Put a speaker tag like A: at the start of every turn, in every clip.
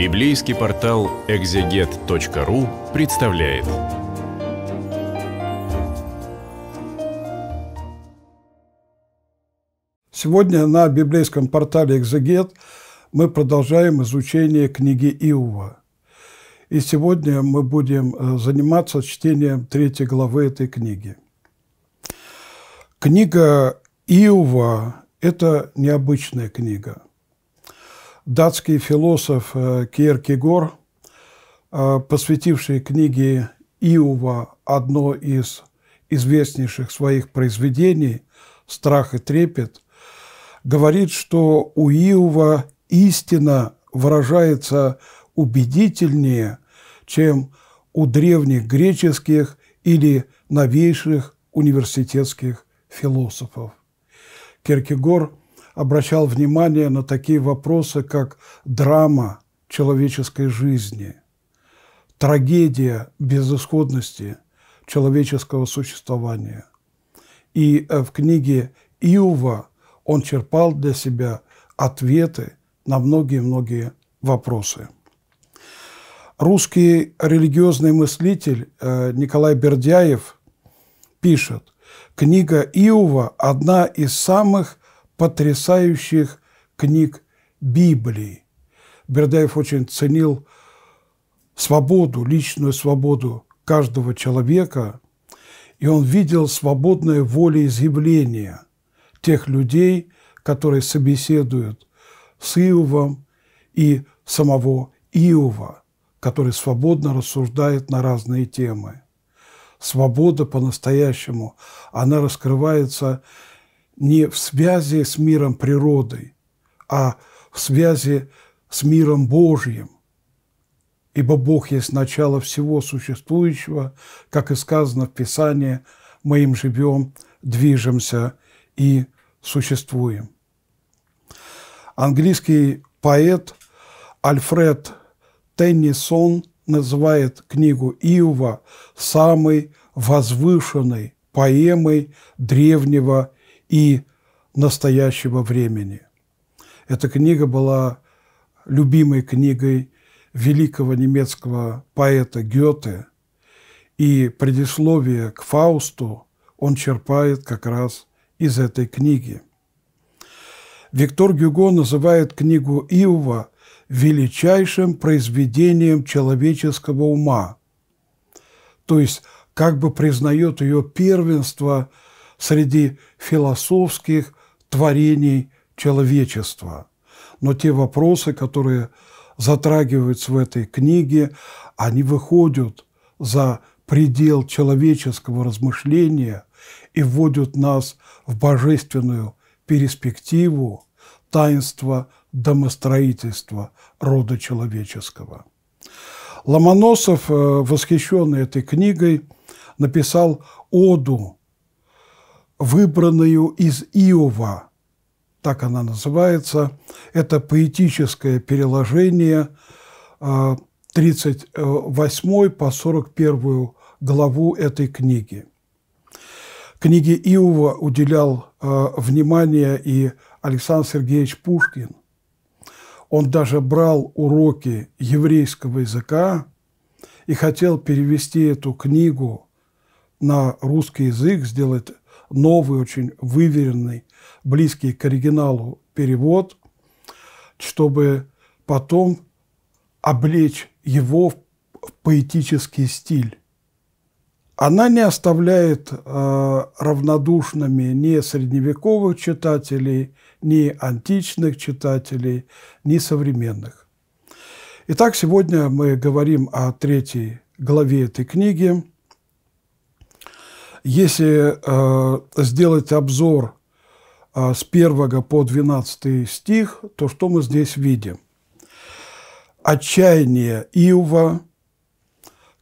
A: Библейский портал экзегет.ру представляет. Сегодня на библейском портале «Экзегет» мы продолжаем изучение книги Иова. И сегодня мы будем э, заниматься чтением третьей главы этой книги. Книга Иова – это необычная книга – датский философ э, Киркегор, э, посвятивший книге Иова одно из известнейших своих произведений «Страх и трепет», говорит, что у Иова истина выражается убедительнее, чем у древних греческих или новейших университетских философов. Киркегор обращал внимание на такие вопросы, как драма человеческой жизни, трагедия безысходности человеческого существования. И э, в книге Иова он черпал для себя ответы на многие-многие вопросы. Русский религиозный мыслитель э, Николай Бердяев пишет, книга Иова – одна из самых потрясающих книг Библии. Бердаев очень ценил свободу, личную свободу каждого человека, и он видел свободное волеизъявление тех людей, которые собеседуют с Иовом и самого Иова, который свободно рассуждает на разные темы. Свобода по-настоящему, она раскрывается не в связи с миром природы, а в связи с миром Божьим. Ибо Бог есть начало всего существующего, как и сказано в Писании, мы им живем, движемся и существуем. Английский поэт Альфред Теннисон называет книгу Иова самой возвышенной поэмой древнего и настоящего времени. Эта книга была любимой книгой великого немецкого поэта Гёте, и предисловие к Фаусту он черпает как раз из этой книги. Виктор Гюго называет книгу Иова величайшим произведением человеческого ума, то есть как бы признает ее первенство – среди философских творений человечества. Но те вопросы, которые затрагиваются в этой книге, они выходят за предел человеческого размышления и вводят нас в божественную перспективу таинства домостроительства рода человеческого. Ломоносов, э, восхищенный этой книгой, написал оду выбранную из Иова. Так она называется. Это поэтическое переложение 38 а, по 41 главу этой книги. Книге Иова уделял а, внимание и Александр Сергеевич Пушкин. Он даже брал уроки еврейского языка и хотел перевести эту книгу на русский язык, сделать новый, очень выверенный, близкий к оригиналу перевод, чтобы потом облечь его в поэтический стиль. Она не оставляет э, равнодушными ни средневековых читателей, ни античных читателей, ни современных. Итак, сегодня мы говорим о третьей главе этой книги. Если э, сделать обзор э, с 1 по 12 стих, то что мы здесь видим? Отчаяние Иова,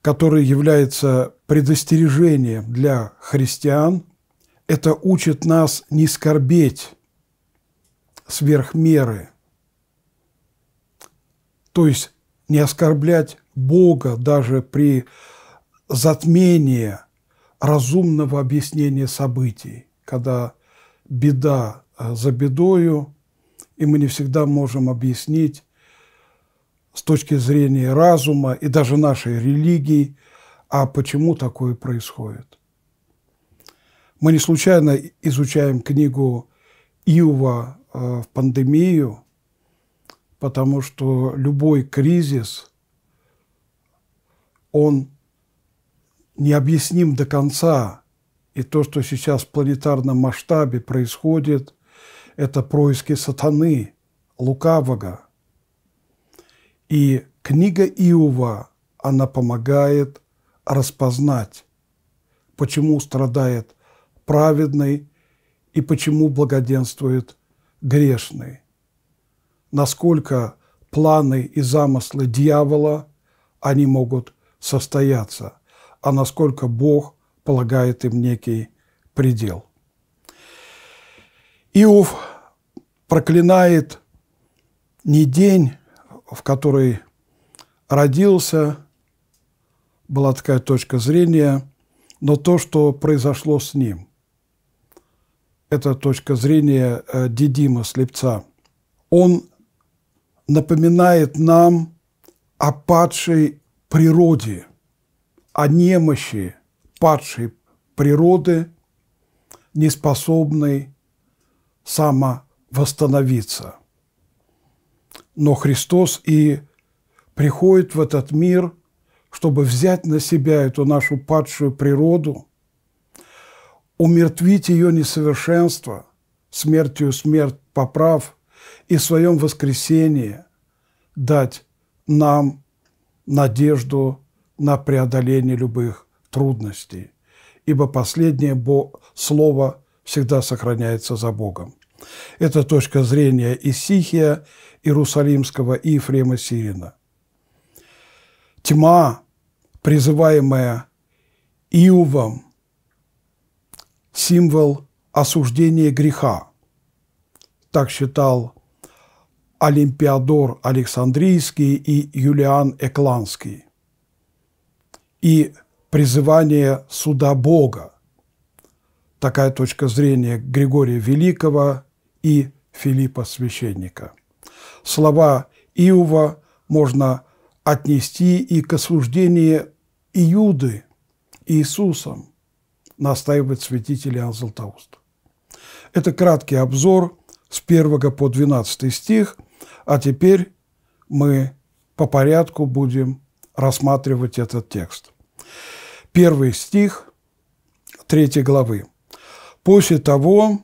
A: которое является предостережением для христиан, это учит нас не скорбеть сверх меры, то есть не оскорблять Бога даже при затмении – разумного объяснения событий, когда беда э, за бедою, и мы не всегда можем объяснить с точки зрения разума и даже нашей религии, а почему такое происходит. Мы не случайно изучаем книгу Иова э, в пандемию, потому что любой кризис, он необъясним до конца. И то, что сейчас в планетарном масштабе происходит, это происки сатаны, лукавого. И книга Иова, она помогает распознать, почему страдает праведный и почему благоденствует грешный. Насколько планы и замыслы дьявола, они могут состояться а насколько Бог полагает им некий предел. Иов проклинает не день, в который родился, была такая точка зрения, но то, что произошло с ним. Это точка зрения э, Дидима, слепца. Он напоминает нам о падшей природе о а немощи падшей природы, неспособной самовосстановиться. Но Христос и приходит в этот мир, чтобы взять на себя эту нашу падшую природу, умертвить ее несовершенство, смертью смерть поправ, и в своем воскресении дать нам надежду на преодоление любых трудностей, ибо последнее бо слово всегда сохраняется за Богом. Это точка зрения Исихия, Иерусалимского и Ефрема Сирина. Тьма, призываемая Иувом, символ осуждения греха. Так считал Олимпиадор Александрийский и Юлиан Экланский и призывание суда Бога. Такая точка зрения Григория Великого и Филиппа Священника. Слова Иова можно отнести и к осуждению Иуды Иисусом, настаивает святитель Иоанн Златоуст. Это краткий обзор с 1 по 12 стих, а теперь мы по порядку будем рассматривать этот текст. Первый стих третьей главы. «После того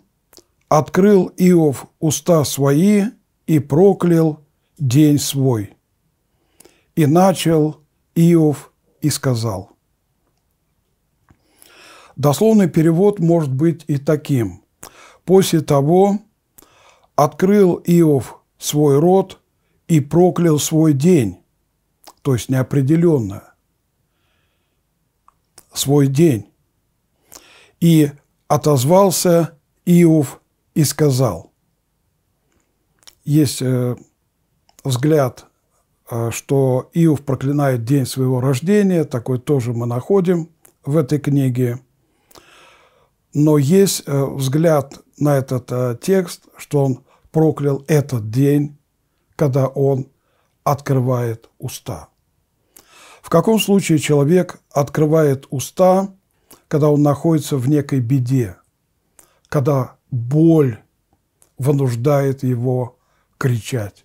A: открыл Иов уста свои и проклял день свой. И начал Иов и сказал». Дословный перевод может быть и таким. «После того открыл Иов свой рот и проклял свой день, то есть неопределенно, свой день. И отозвался Иов и сказал. Есть э, взгляд, э, что Иов проклинает день своего рождения, такой тоже мы находим в этой книге. Но есть э, взгляд на этот э, текст, что он проклял этот день, когда он открывает уста. В каком случае человек открывает уста, когда он находится в некой беде, когда боль вынуждает его кричать.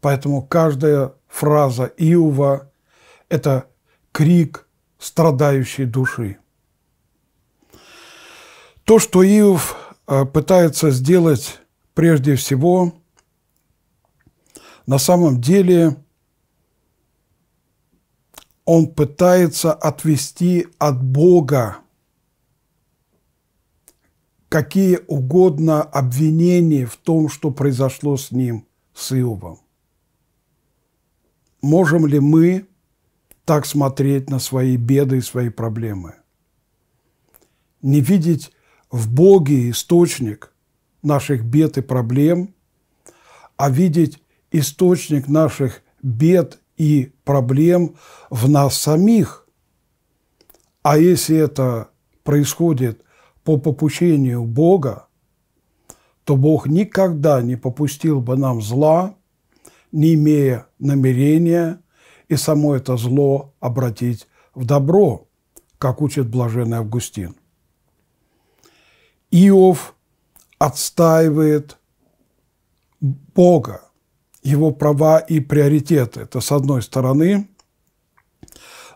A: Поэтому каждая фраза Иова – это крик страдающей души. То, что Иов э, пытается сделать прежде всего, на самом деле – он пытается отвести от Бога какие угодно обвинения в том, что произошло с ним, с Иовом. Можем ли мы так смотреть на свои беды и свои проблемы? Не видеть в Боге источник наших бед и проблем, а видеть источник наших бед и проблем в нас самих. А если это происходит по попущению Бога, то Бог никогда не попустил бы нам зла, не имея намерения и само это зло обратить в добро, как учит блаженный Августин. Иов отстаивает Бога, его права и приоритеты. Это с одной стороны.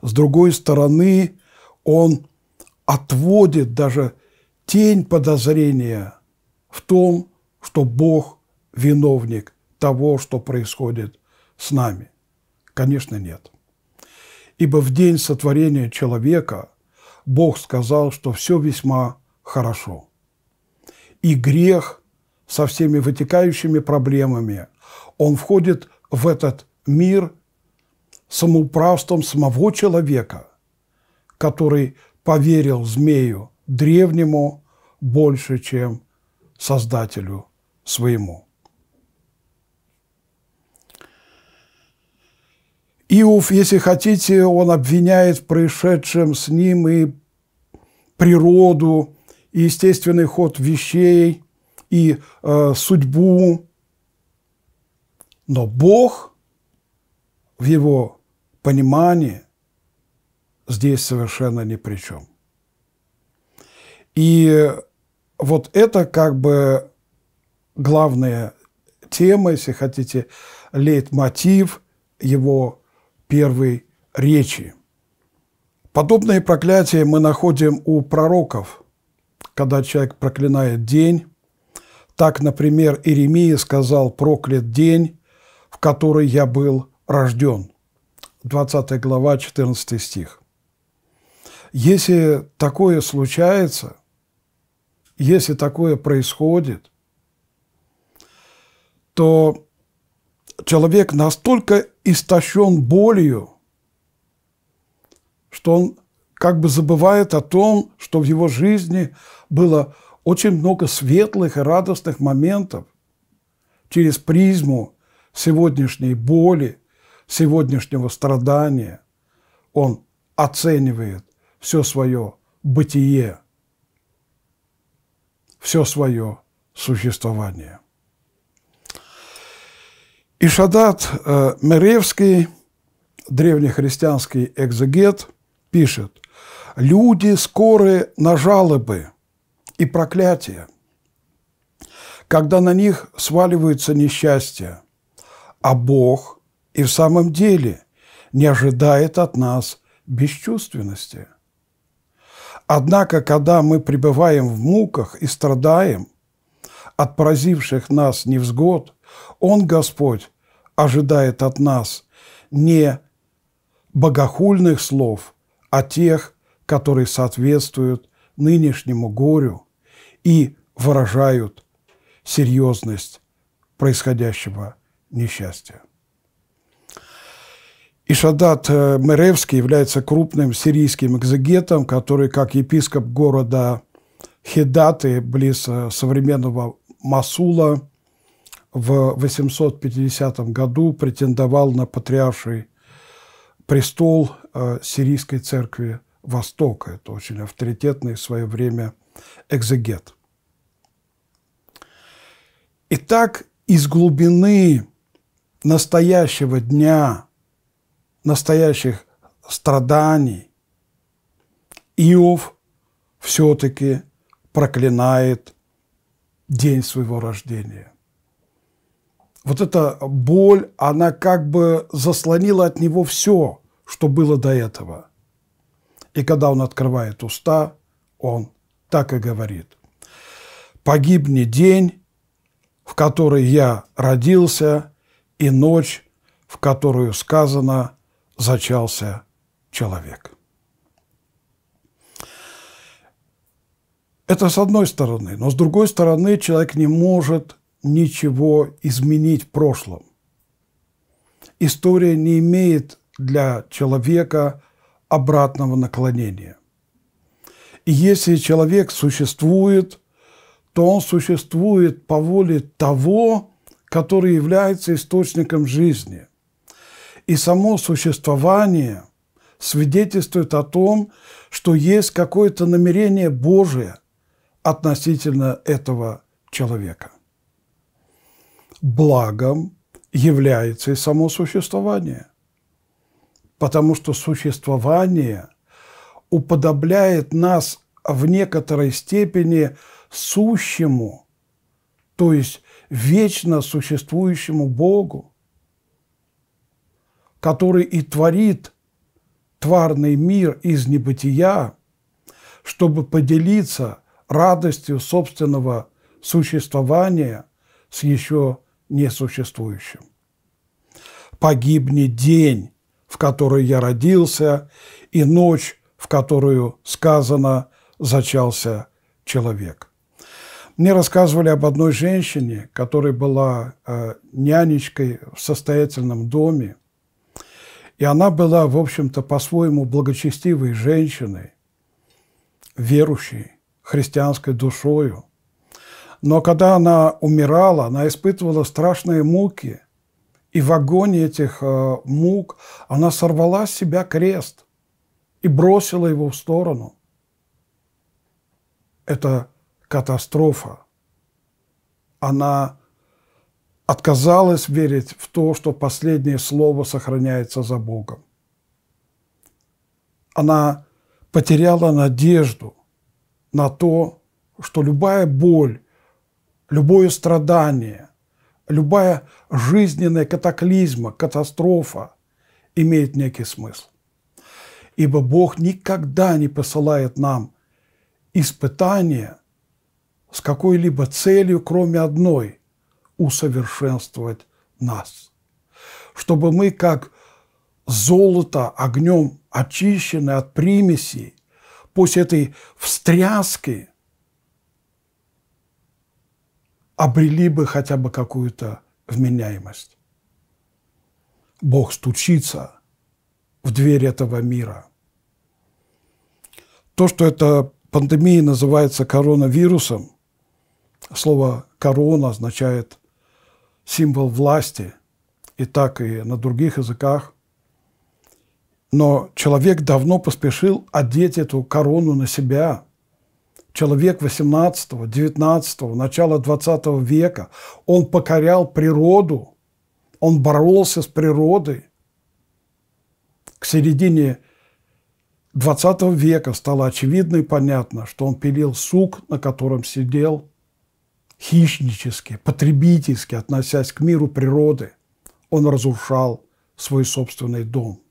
A: С другой стороны, он отводит даже тень подозрения в том, что Бог виновник того, что происходит с нами. Конечно, нет. Ибо в день сотворения человека Бог сказал, что все весьма хорошо. И грех со всеми вытекающими проблемами он входит в этот мир самоуправством самого человека, который поверил змею древнему больше, чем создателю своему. Иов, если хотите, он обвиняет в происшедшем с ним и природу, и естественный ход вещей, и э, судьбу, но Бог в его понимании здесь совершенно ни при чем. И вот это как бы главная тема, если хотите, лейтмотив его первой речи. Подобные проклятия мы находим у пророков, когда человек проклинает день. Так, например, Иеремия сказал «проклят день, которой я был рожден». 20 глава, 14 стих. Если такое случается, если такое происходит, то человек настолько истощен болью, что он как бы забывает о том, что в его жизни было очень много светлых и радостных моментов через призму сегодняшней боли, сегодняшнего страдания. Он оценивает все свое бытие, все свое существование. Ишадат э, Меревский, древнехристианский экзегет, пишет, «Люди скоры на жалобы и проклятия, когда на них сваливаются несчастья, а Бог и в самом деле не ожидает от нас бесчувственности. Однако, когда мы пребываем в муках и страдаем от поразивших нас невзгод, Он, Господь, ожидает от нас не богохульных слов, а тех, которые соответствуют нынешнему горю и выражают серьезность происходящего несчастья. И Шадат э, Меревский является крупным сирийским экзегетом, который как епископ города Хедаты, близ э, современного Масула, в 850 году претендовал на патриарший престол э, Сирийской церкви Востока. Это очень авторитетный в свое время экзегет. Итак, из глубины настоящего дня, настоящих страданий, Иов все-таки проклинает день своего рождения. Вот эта боль, она как бы заслонила от него все, что было до этого. И когда он открывает уста, он так и говорит. «Погибни день, в который я родился, и ночь, в которую сказано «зачался человек». Это с одной стороны, но с другой стороны человек не может ничего изменить в прошлом. История не имеет для человека обратного наклонения. И если человек существует, то он существует по воле того, который является источником жизни. И само существование свидетельствует о том, что есть какое-то намерение Божие относительно этого человека. Благом является и само существование, потому что существование уподобляет нас в некоторой степени сущему, то есть вечно существующему Богу, который и творит тварный мир из небытия, чтобы поделиться радостью собственного существования с еще несуществующим. Погибни день, в который я родился, и ночь, в которую сказано «зачался человек». Мне рассказывали об одной женщине, которая была э, нянечкой в состоятельном доме. И она была, в общем-то, по-своему благочестивой женщиной, верующей, христианской душою. Но когда она умирала, она испытывала страшные муки. И в агоне этих э, мук она сорвала с себя крест и бросила его в сторону. Это катастрофа. Она отказалась верить в то, что последнее слово сохраняется за Богом. Она потеряла надежду на то, что любая боль, любое страдание, любая жизненная катаклизма, катастрофа имеет некий смысл. Ибо Бог никогда не посылает нам испытания – с какой-либо целью, кроме одной – усовершенствовать нас. Чтобы мы, как золото огнем очищенное от примесей, после этой встряски обрели бы хотя бы какую-то вменяемость. Бог стучится в дверь этого мира. То, что эта пандемия называется коронавирусом – Слово «корона» означает символ власти, и так и на других языках. Но человек давно поспешил одеть эту корону на себя. Человек 18, 19, начала 20 века, он покорял природу, он боролся с природой. К середине 20 века стало очевидно и понятно, что он пилил сук, на котором сидел – хищнически, потребительски относясь к миру природы, он разрушал свой собственный дом,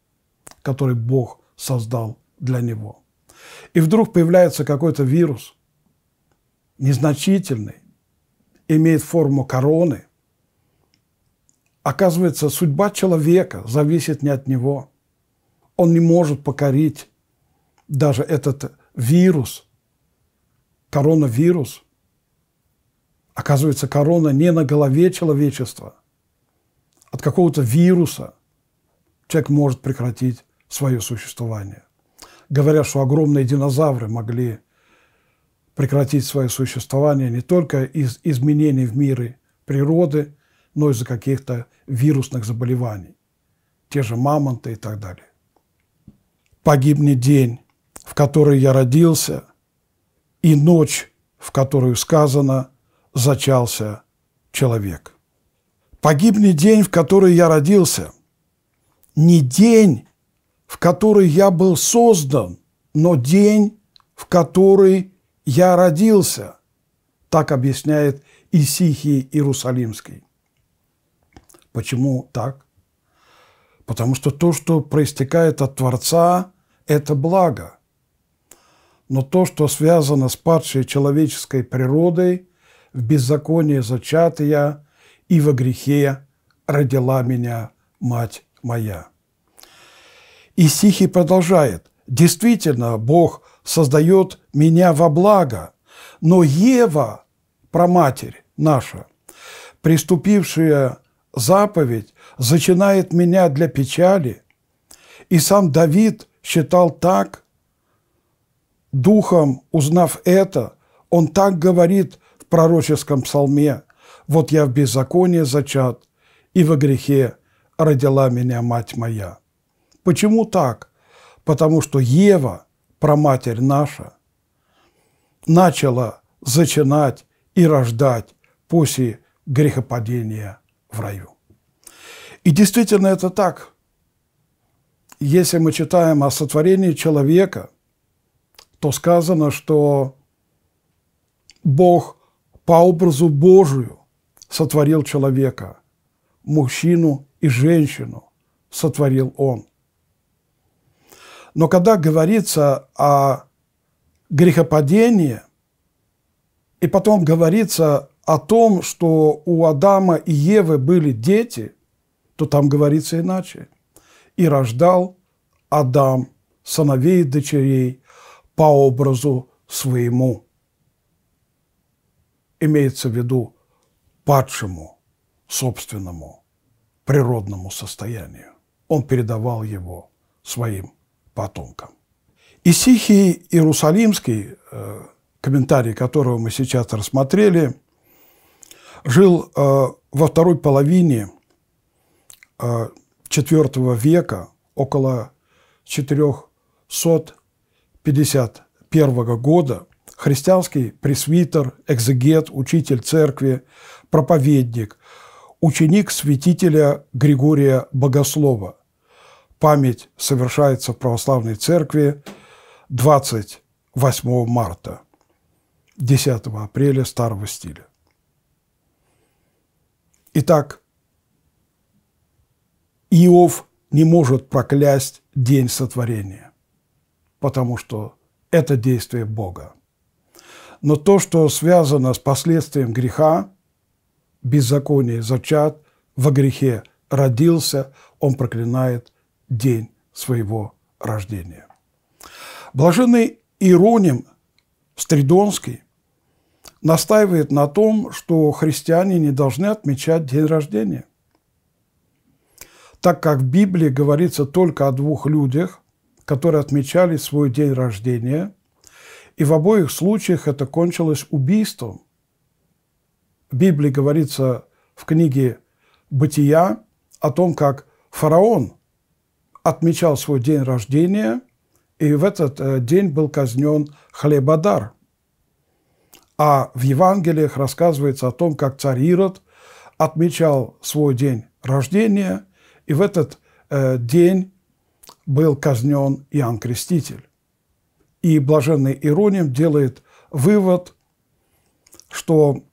A: который Бог создал для него. И вдруг появляется какой-то вирус, незначительный, имеет форму короны. Оказывается, судьба человека зависит не от него. Он не может покорить даже этот вирус, коронавирус – Оказывается, корона не на голове человечества. От какого-то вируса человек может прекратить свое существование. Говорят, что огромные динозавры могли прекратить свое существование не только из изменений в мире природы, но и из-за каких-то вирусных заболеваний. Те же мамонты и так далее. Погибнет день, в который я родился, и ночь, в которую сказано – зачался человек. Погибни день, в который я родился, не день, в который я был создан, но день, в который я родился, так объясняет Исихий Иерусалимский. Почему так? Потому что то, что проистекает от Творца, это благо. Но то, что связано с падшей человеческой природой, в беззаконие зачата я, и во грехе родила меня мать моя». И стихи продолжает. «Действительно, Бог создает меня во благо, но Ева, праматерь наша, приступившая заповедь, зачинает меня для печали, и сам Давид считал так, духом узнав это, он так говорит пророческом псалме «Вот я в беззаконии зачат, и во грехе родила меня мать моя». Почему так? Потому что Ева, проматерь наша, начала зачинать и рождать после грехопадения в раю. И действительно это так. Если мы читаем о сотворении человека, то сказано, что Бог по образу Божию сотворил человека, мужчину и женщину сотворил он. Но когда говорится о грехопадении, и потом говорится о том, что у Адама и Евы были дети, то там говорится иначе. «И рождал Адам сыновей и дочерей по образу своему» имеется в виду падшему собственному природному состоянию. Он передавал его своим потомкам. Исихий Иерусалимский, э, комментарий которого мы сейчас рассмотрели, жил э, во второй половине IV э, века, около 451 года – христианский пресвитер, экзегет, учитель церкви, проповедник, ученик святителя Григория Богослова. Память совершается в Православной Церкви 28 марта, 10 апреля старого стиля. Итак, Иов не может проклясть день сотворения, потому что это действие Бога. Но то, что связано с последствием греха, беззаконие зачат, во грехе родился, он проклинает день своего рождения. Блаженный Иероним Стридонский настаивает на том, что христиане не должны отмечать день рождения, так как в Библии говорится только о двух людях, которые отмечали свой день рождения – и в обоих случаях это кончилось убийством. В Библии говорится в книге «Бытия» о том, как фараон отмечал свой день рождения, и в этот э, день был казнен хлебодар. А в Евангелиях рассказывается о том, как царь Ирод отмечал свой день рождения, и в этот э, день был казнен Иоанн Креститель. И блаженный Ироним делает вывод, что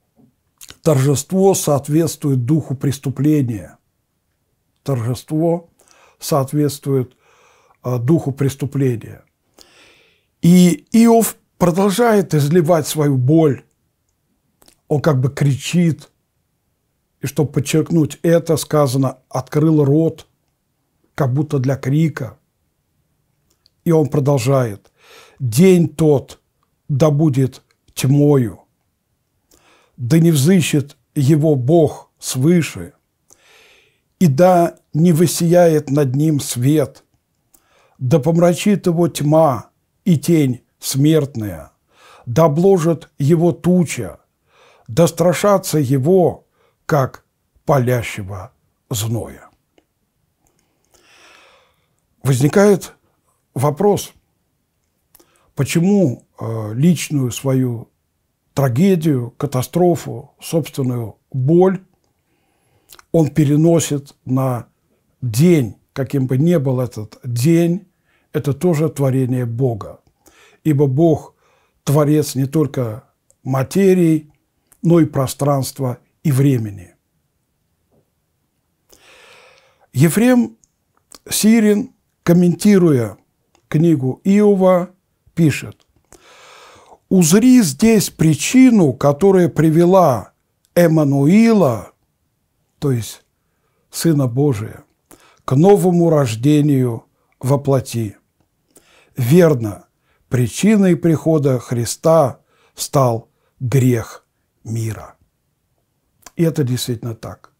A: торжество соответствует духу преступления. Торжество соответствует а, духу преступления. И Иов продолжает изливать свою боль. Он как бы кричит. И чтобы подчеркнуть это, сказано, открыл рот, как будто для крика. И он продолжает – день тот да будет тьмою, да не взыщет его Бог свыше, и да не высияет над ним свет, да помрачит его тьма и тень смертная, да обложит его туча, да страшатся его, как палящего зноя. Возникает вопрос – Почему э, личную свою трагедию, катастрофу, собственную боль он переносит на день, каким бы ни был этот день, это тоже творение Бога. Ибо Бог – творец не только материи, но и пространства и времени. Ефрем Сирин, комментируя книгу Иова, пишет, «Узри здесь причину, которая привела Эммануила, то есть Сына Божия, к новому рождению во плоти. Верно, причиной прихода Христа стал грех мира. И это действительно так.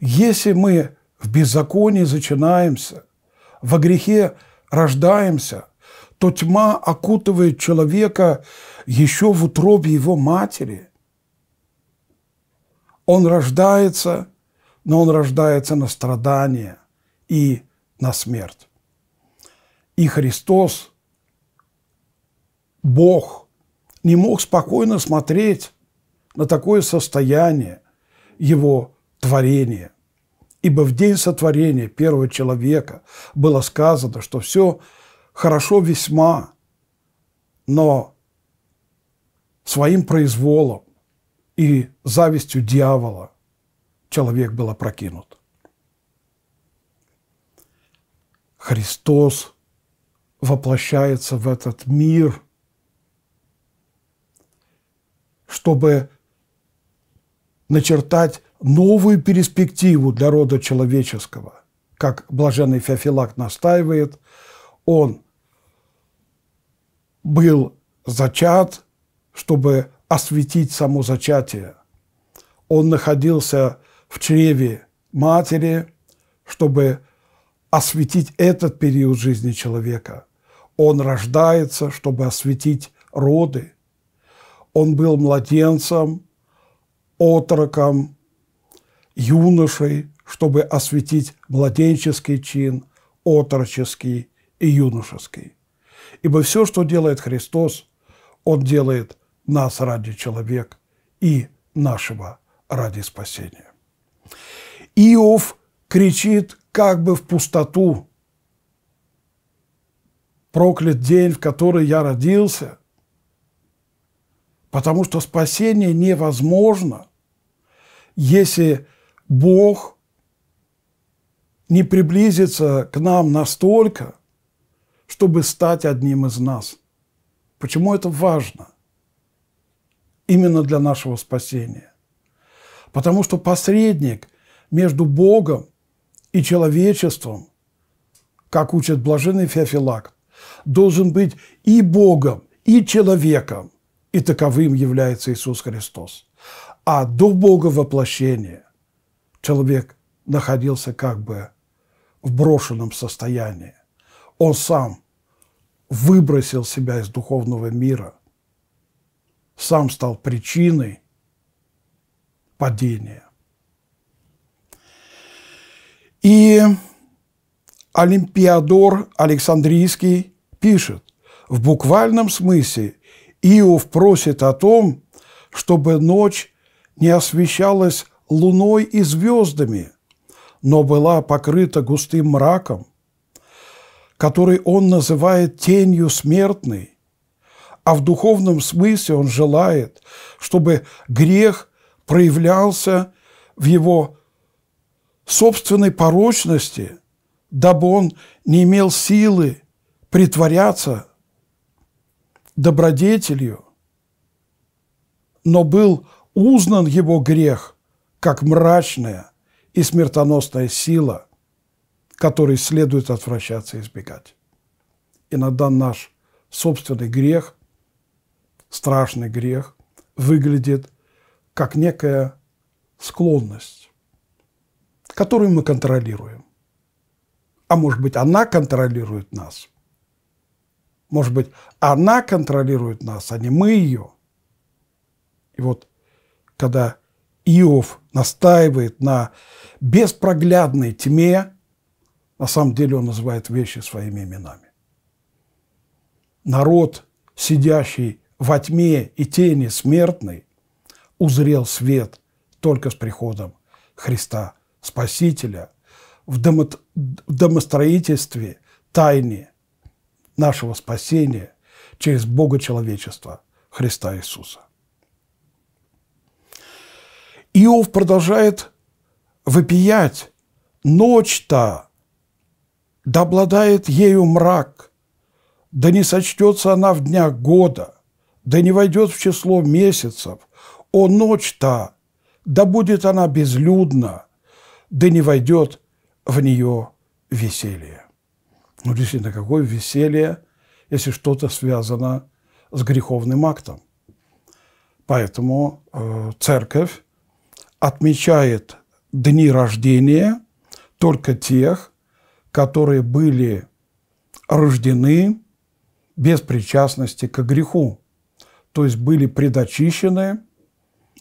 A: Если мы в беззаконии зачинаемся, во грехе рождаемся, то тьма окутывает человека еще в утробе его матери. Он рождается, но он рождается на страдания и на смерть. И Христос, Бог, не мог спокойно смотреть на такое состояние его творения. Ибо в день сотворения первого человека было сказано, что все – хорошо весьма, но своим произволом и завистью дьявола человек был опрокинут. Христос воплощается в этот мир, чтобы начертать новую перспективу для рода человеческого. Как блаженный Феофилакт настаивает, он – был зачат, чтобы осветить само зачатие. Он находился в чреве матери, чтобы осветить этот период жизни человека. Он рождается, чтобы осветить роды. Он был младенцем, отроком, юношей, чтобы осветить младенческий чин, отроческий и юношеский. Ибо все, что делает Христос, Он делает нас ради человека и нашего ради спасения. Иов кричит как бы в пустоту. Проклят день, в который я родился, потому что спасение невозможно, если Бог не приблизится к нам настолько – чтобы стать одним из нас. Почему это важно? Именно для нашего спасения. Потому что посредник между Богом и человечеством, как учит блаженный Феофилакт, должен быть и Богом, и человеком, и таковым является Иисус Христос. А до Бога воплощения человек находился как бы в брошенном состоянии он сам выбросил себя из духовного мира, сам стал причиной падения. И Олимпиадор Александрийский пишет, в буквальном смысле Иов просит о том, чтобы ночь не освещалась луной и звездами, но была покрыта густым мраком, который он называет тенью смертной, а в духовном смысле он желает, чтобы грех проявлялся в его собственной порочности, дабы он не имел силы притворяться добродетелью, но был узнан его грех как мрачная и смертоносная сила – которой следует отвращаться и избегать. Иногда наш собственный грех, страшный грех, выглядит как некая склонность, которую мы контролируем. А может быть, она контролирует нас. Может быть, она контролирует нас, а не мы ее. И вот когда Иов настаивает на беспроглядной тьме, на самом деле он называет вещи своими именами. Народ, сидящий во тьме и тени смертной, узрел свет только с приходом Христа Спасителя в, домо в домостроительстве тайне нашего спасения через Бога человечества Христа Иисуса. Иов продолжает вопиять «Ночь-то да обладает ею мрак, да не сочтется она в днях года, да не войдет в число месяцев, о ночь та, да будет она безлюдна, да не войдет в нее веселье. Ну, действительно, какое веселье, если что-то связано с греховным актом. Поэтому э, церковь отмечает дни рождения только тех, которые были рождены без причастности к греху, то есть были предочищены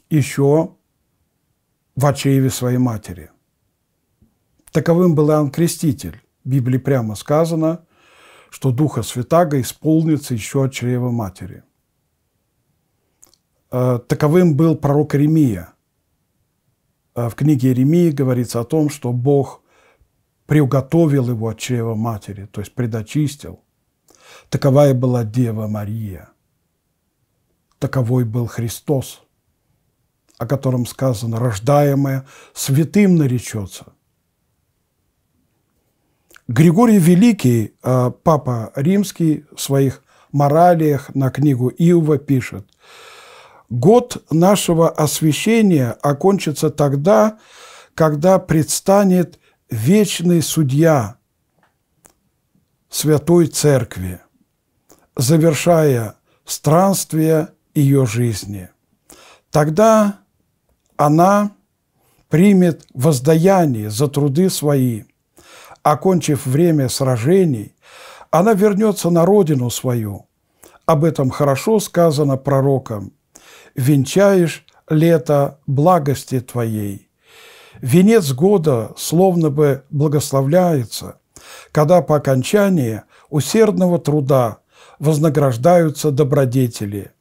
A: еще в очеве своей матери. Таковым был Иоанн Креститель. В Библии прямо сказано, что Духа Святаго исполнится еще от чрева матери. Э, таковым был пророк Иеремия. Э, в книге Иеремии говорится о том, что Бог приуготовил его от чрева матери, то есть предочистил. Таковая была Дева Мария. Таковой был Христос, о котором сказано, рождаемое святым наречется. Григорий Великий, э, папа римский, в своих моралиях на книгу Иова пишет, «Год нашего освящения окончится тогда, когда предстанет вечный судья Святой Церкви, завершая странствие ее жизни. Тогда она примет воздаяние за труды свои. Окончив время сражений, она вернется на родину свою. Об этом хорошо сказано пророком. «Венчаешь лето благости твоей» Венец года словно бы благословляется, когда по окончании усердного труда вознаграждаются добродетели.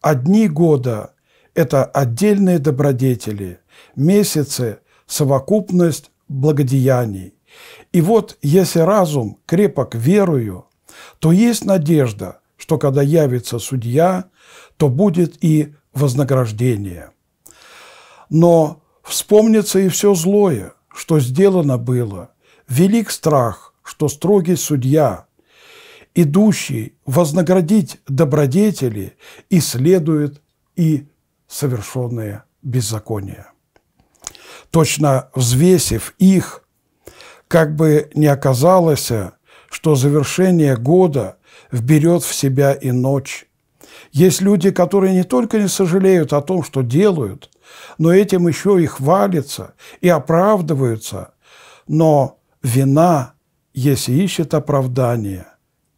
A: Одни года – это отдельные добродетели, месяцы – совокупность благодеяний. И вот если разум крепок верою, то есть надежда, что когда явится судья, то будет и вознаграждение. Но Вспомнится и все злое, что сделано было, велик страх, что строгий судья, идущий вознаградить добродетели, исследует и совершенные беззакония. Точно взвесив их, как бы ни оказалось, что завершение года вберет в себя и ночь. Есть люди, которые не только не сожалеют о том, что делают, но этим еще и хвалятся, и оправдываются. Но вина, если ищет оправдание,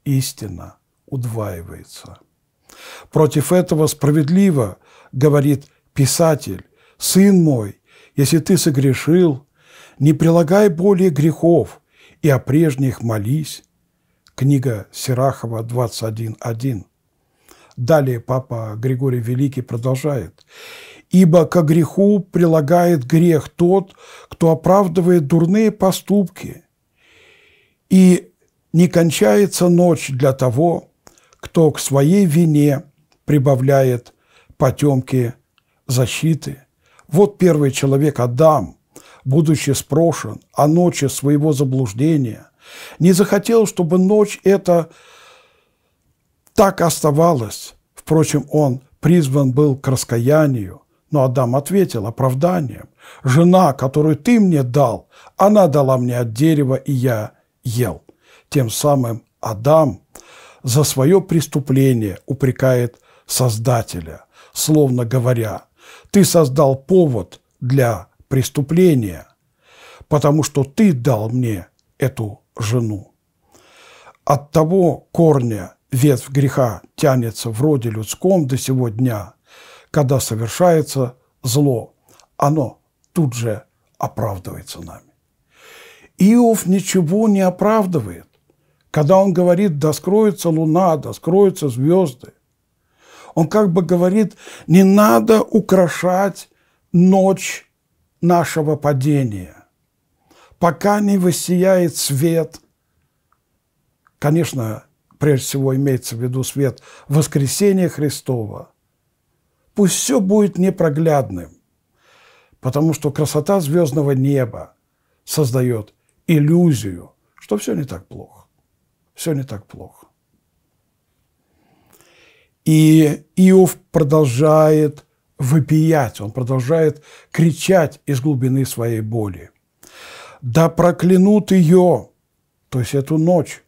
A: истина удваивается. Против этого справедливо говорит писатель, «Сын мой, если ты согрешил, не прилагай более грехов и о прежних молись». Книга Серахова 21.1. Далее Папа Григорий Великий продолжает ибо ко греху прилагает грех тот, кто оправдывает дурные поступки, и не кончается ночь для того, кто к своей вине прибавляет потемки защиты. Вот первый человек Адам, будучи спрошен о а ночи своего заблуждения, не захотел, чтобы ночь эта так оставалась. Впрочем, он призван был к раскаянию, но Адам ответил оправданием. «Жена, которую ты мне дал, она дала мне от дерева, и я ел». Тем самым Адам за свое преступление упрекает Создателя, словно говоря, «Ты создал повод для преступления, потому что ты дал мне эту жену». От того корня ветвь греха тянется в роде людском до сего дня – когда совершается зло, оно тут же оправдывается нами. Иов ничего не оправдывает, когда он говорит, да скроется луна, да скроются звезды. Он как бы говорит, не надо украшать ночь нашего падения, пока не воссияет свет. Конечно, прежде всего имеется в виду свет воскресения Христова – Пусть все будет непроглядным, потому что красота звездного неба создает иллюзию, что все не так плохо. Все не так плохо. И Иов продолжает вопиять, он продолжает кричать из глубины своей боли. «Да проклянут ее, то есть эту ночь,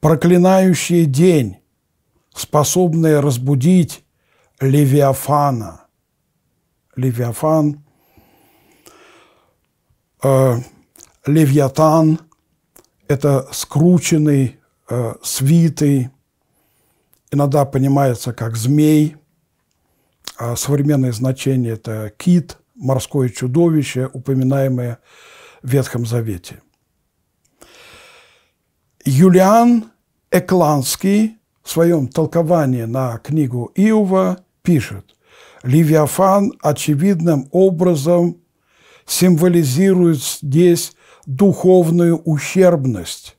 A: проклинающий день, способные разбудить Левиафана. Левиафан, э, Левиатан – это скрученный, э, свитый, иногда понимается как змей, а современное значение – это кит, морское чудовище, упоминаемое в Ветхом Завете. Юлиан Экланский в своем толковании на книгу Иова – пишет, Левиафан очевидным образом символизирует здесь духовную ущербность.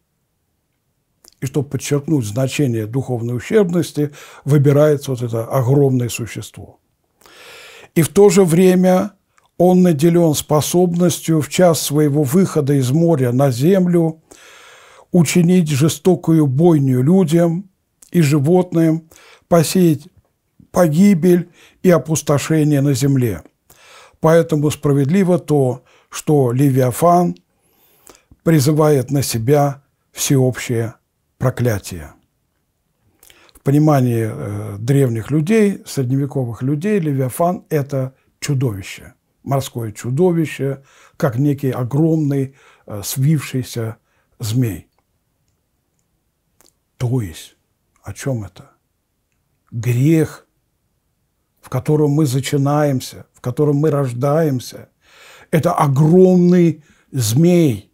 A: И чтобы подчеркнуть значение духовной ущербности, выбирается вот это огромное существо. И в то же время он наделен способностью в час своего выхода из моря на землю учинить жестокую бойню людям и животным, посеять погибель и опустошение на земле. Поэтому справедливо то, что Левиафан призывает на себя всеобщее проклятие. В понимании э, древних людей, средневековых людей, Левиафан – это чудовище, морское чудовище, как некий огромный э, свившийся змей. То есть, о чем это? Грех котором мы зачинаемся, в котором мы рождаемся, это огромный змей.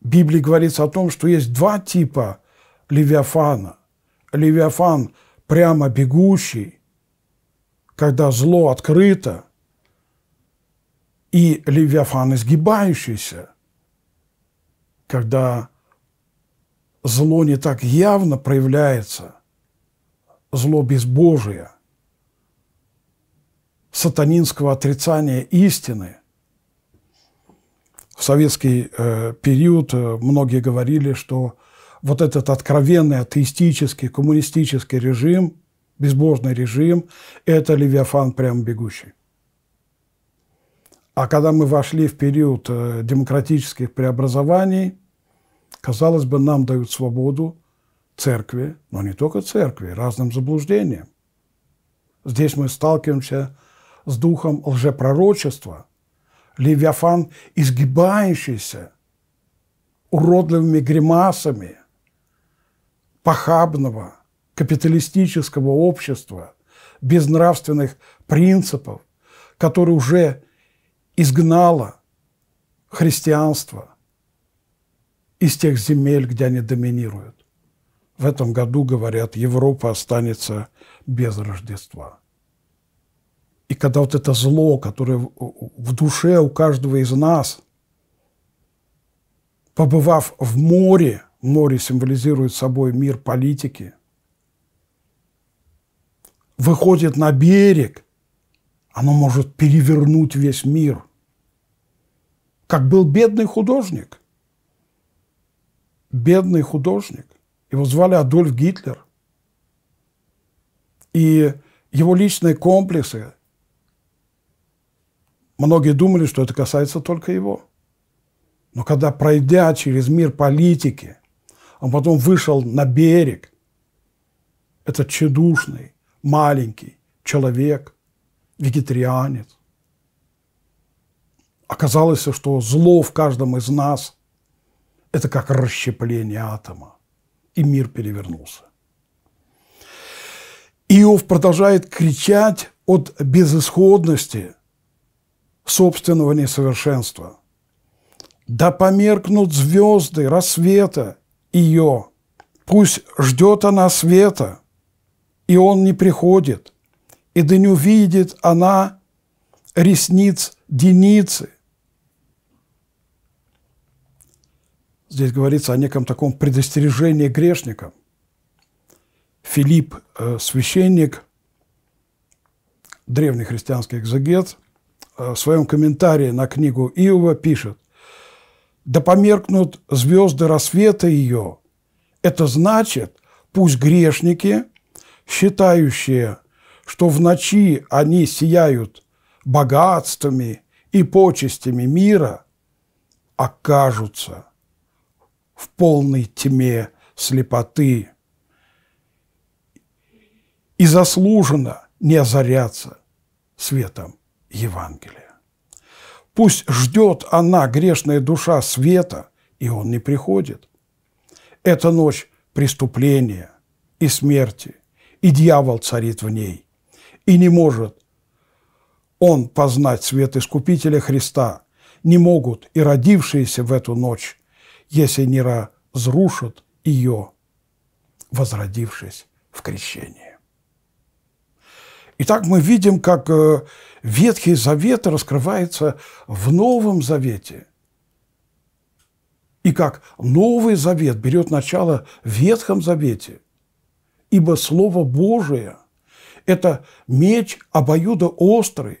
A: Библия Библии говорится о том, что есть два типа Левиафана. Левиафан прямо бегущий, когда зло открыто, и Левиафан изгибающийся, когда зло не так явно проявляется – зло безбожия, сатанинского отрицания истины. В советский э, период э, многие говорили, что вот этот откровенный атеистический, коммунистический режим, безбожный режим – это левиафан прям бегущий. А когда мы вошли в период э, демократических преобразований, казалось бы, нам дают свободу – церкви, но не только церкви, разным заблуждениям. Здесь мы сталкиваемся с духом лжепророчества, Левиафан, изгибающийся уродливыми гримасами похабного капиталистического общества, безнравственных принципов, которые уже изгнало христианство из тех земель, где они доминируют. В этом году, говорят, Европа останется без Рождества. И когда вот это зло, которое в душе у каждого из нас, побывав в море, море символизирует собой мир политики, выходит на берег, оно может перевернуть весь мир. Как был бедный художник. Бедный художник его звали Адольф Гитлер. И его личные комплексы, многие думали, что это касается только его. Но когда, пройдя через мир политики, он потом вышел на берег, этот тщедушный, маленький человек, вегетарианец, оказалось, что зло в каждом из нас – это как расщепление атома и мир перевернулся. Иов продолжает кричать от безысходности собственного несовершенства. «Да померкнут звезды рассвета ее, пусть ждет она света, и он не приходит, и да не увидит она ресниц деницы, Здесь говорится о неком таком предостережении грешника. Филипп, э, священник, древний христианский экзегет, э, в своем комментарии на книгу Иова пишет, «Да померкнут звезды рассвета ее». Это значит, пусть грешники, считающие, что в ночи они сияют богатствами и почестями мира, окажутся – в полной тьме слепоты и заслуженно не озарятся светом Евангелия. Пусть ждет она, грешная душа, света, и он не приходит. Это ночь преступления и смерти, и дьявол царит в ней, и не может он познать свет Искупителя Христа, не могут и родившиеся в эту ночь если не разрушат ее, возродившись в крещении. Итак, мы видим, как э, Ветхий Завет раскрывается в Новом Завете, и как Новый Завет берет начало в Ветхом Завете, ибо Слово Божие – это меч обоюдоострый,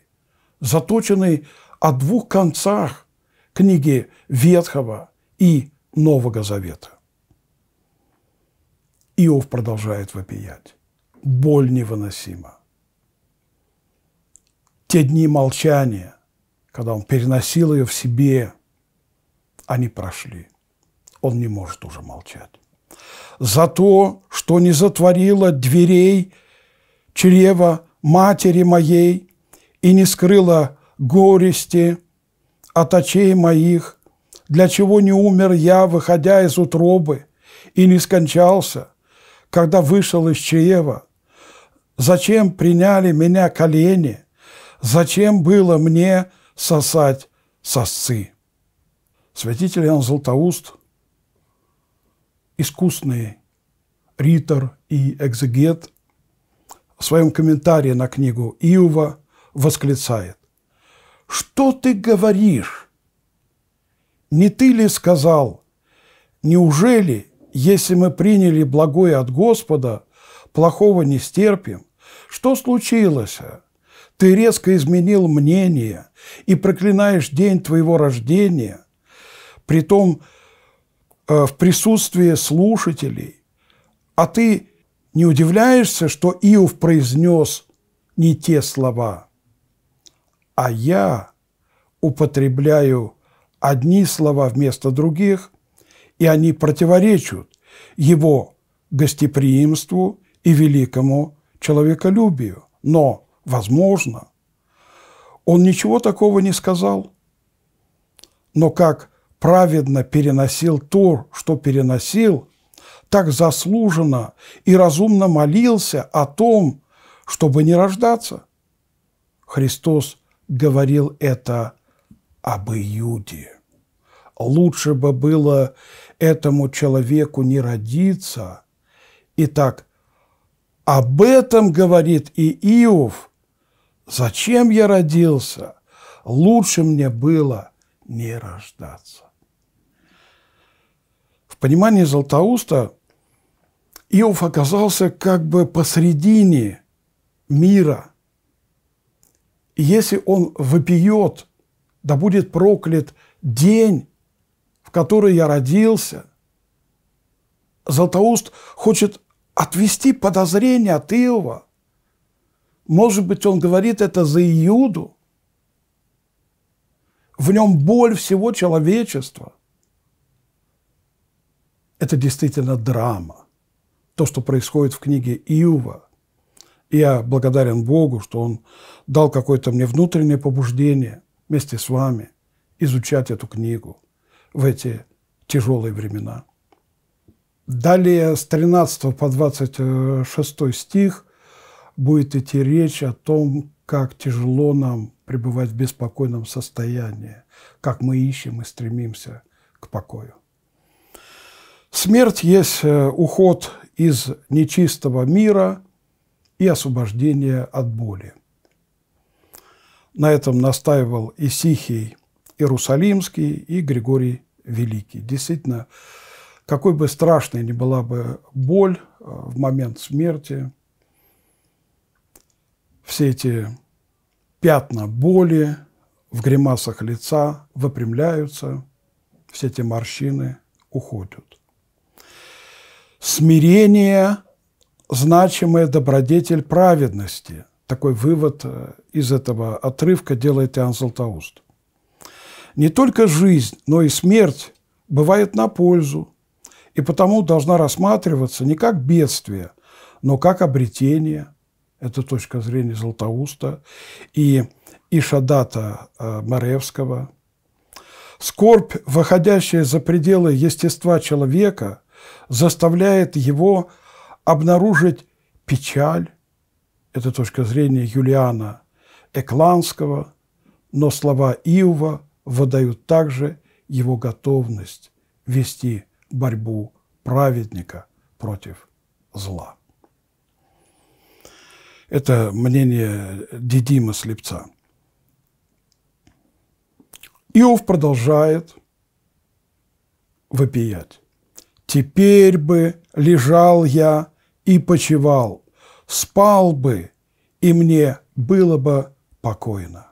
A: заточенный о двух концах книги Ветхого и Нового Завета. Иов продолжает вопиять. Боль невыносима. Те дни молчания, когда он переносил ее в себе, они прошли. Он не может уже молчать. За то, что не затворила дверей чрева матери моей и не скрыла горести от очей моих, для чего не умер я, выходя из утробы, и не скончался, когда вышел из чрева? Зачем приняли меня колени? Зачем было мне сосать сосцы? Святитель Иоанн Златоуст, искусный ритор и экзегет, в своем комментарии на книгу Иова восклицает. «Что ты говоришь? Не ты ли сказал, неужели, если мы приняли благое от Господа, плохого не стерпим? Что случилось? Ты резко изменил мнение и проклинаешь день твоего рождения, притом э, в присутствии слушателей, а ты не удивляешься, что Иов произнес не те слова, а я употребляю одни слова вместо других, и они противоречат его гостеприимству и великому человеколюбию. Но, возможно, он ничего такого не сказал, но как праведно переносил то, что переносил, так заслуженно и разумно молился о том, чтобы не рождаться. Христос говорил это об Иуде. Лучше бы было этому человеку не родиться. Итак, об этом говорит и Иов. Зачем я родился? Лучше мне было не рождаться. В понимании Златоуста Иов оказался как бы посредине мира. если он выпьет, да будет проклят день, в который я родился. Златоуст хочет отвести подозрение от Иова. Может быть, он говорит это за Иуду. В нем боль всего человечества. Это действительно драма, то, что происходит в книге Иова – я благодарен Богу, что Он дал какое-то мне внутреннее побуждение вместе с вами изучать эту книгу в эти тяжелые времена. Далее с 13 по 26 стих будет идти речь о том, как тяжело нам пребывать в беспокойном состоянии, как мы ищем и стремимся к покою. Смерть есть э, уход из нечистого мира и освобождение от боли. На этом настаивал и Сихий Иерусалимский, и Григорий Великий. Действительно, какой бы страшной ни была бы боль э, в момент смерти, все эти пятна боли в гримасах лица выпрямляются, все эти морщины уходят. Смирение – значимая добродетель праведности – такой вывод э, из этого отрывка делает Иоанн Златоуст. Не только жизнь, но и смерть бывает на пользу, и потому должна рассматриваться не как бедствие, но как обретение. Это точка зрения Златоуста и Ишадата э, Маревского. Скорбь, выходящая за пределы естества человека, заставляет его обнаружить печаль, это точка зрения Юлиана Экланского, но слова Иова выдают также его готовность вести борьбу праведника против зла. Это мнение Дидима Слепца. Иов продолжает вопиять. «Теперь бы лежал я и почивал спал бы, и мне было бы покойно.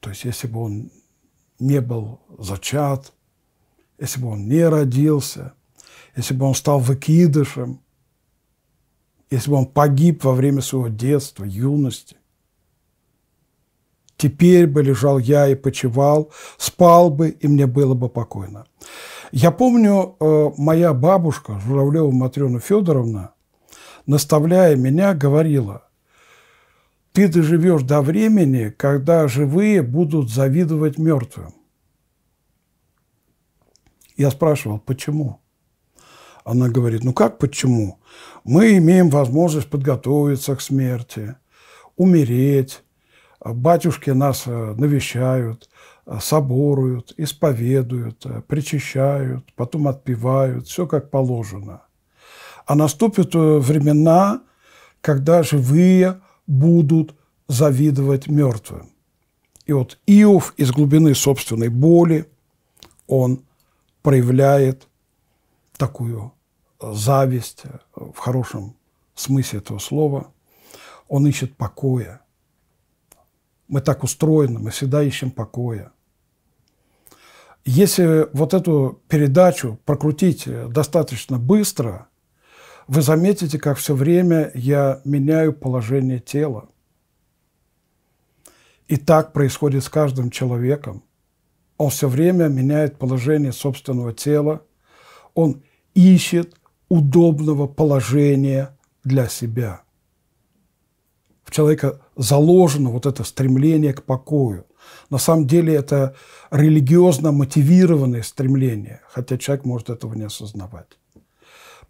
A: То есть, если бы он не был зачат, если бы он не родился, если бы он стал выкидышем, если бы он погиб во время своего детства, юности, Теперь бы лежал я и почевал, спал бы, и мне было бы покойно. Я помню, э, моя бабушка, Журавлева Матрена Федоровна, наставляя меня, говорила, «Ты доживешь до времени, когда живые будут завидовать мертвым». Я спрашивал, почему? Она говорит, ну как почему? Мы имеем возможность подготовиться к смерти, умереть, батюшки нас э, навещают, э, соборуют, исповедуют, э, причащают, потом отпивают, все как положено а наступят э, времена, когда живые будут завидовать мертвым. И вот Иов из глубины собственной боли, он проявляет такую э, зависть э, в хорошем смысле этого слова. Он ищет покоя. Мы так устроены, мы всегда ищем покоя. Если вот эту передачу прокрутить достаточно быстро – вы заметите, как все время я меняю положение тела. И так происходит с каждым человеком. Он все время меняет положение собственного тела. Он ищет удобного положения для себя. В человека заложено вот это стремление к покою. На самом деле это религиозно мотивированное стремление, хотя человек может этого не осознавать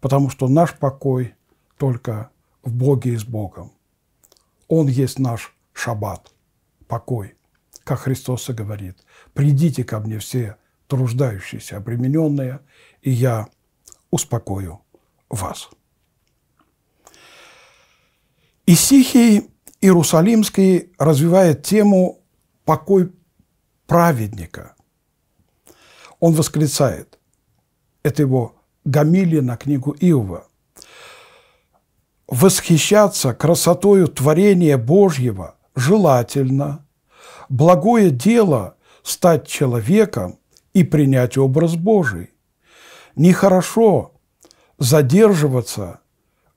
A: потому что наш покой только в Боге и с Богом. Он есть наш шаббат, покой, как Христос и говорит. «Придите ко мне все труждающиеся, обремененные, и я успокою вас». Исихий Иерусалимский развивает тему «покой праведника». Он восклицает, это его на книгу Иова. Восхищаться красотою творения Божьего желательно, благое дело стать человеком и принять образ Божий. Нехорошо задерживаться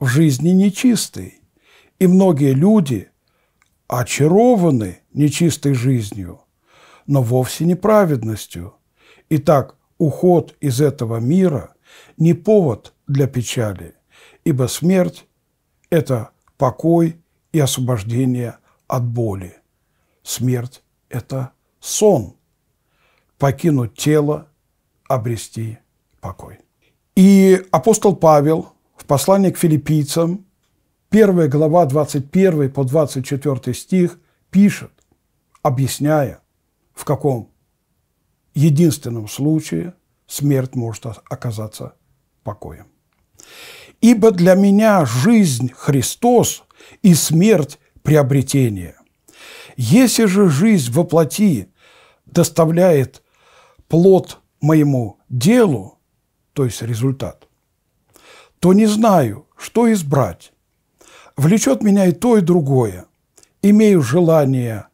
A: в жизни нечистой, и многие люди очарованы нечистой жизнью, но вовсе неправедностью. Итак, уход из этого мира – не повод для печали, ибо смерть – это покой и освобождение от боли. Смерть – это сон, покинуть тело, обрести покой. И апостол Павел в послании к филиппийцам, 1 глава 21 по 24 стих, пишет, объясняя, в каком единственном случае – смерть может оказаться покоем. Ибо для меня жизнь – Христос и смерть – приобретение. Если же жизнь во плоти доставляет плод моему делу, то есть результат, то не знаю, что избрать. Влечет меня и то, и другое. Имею желание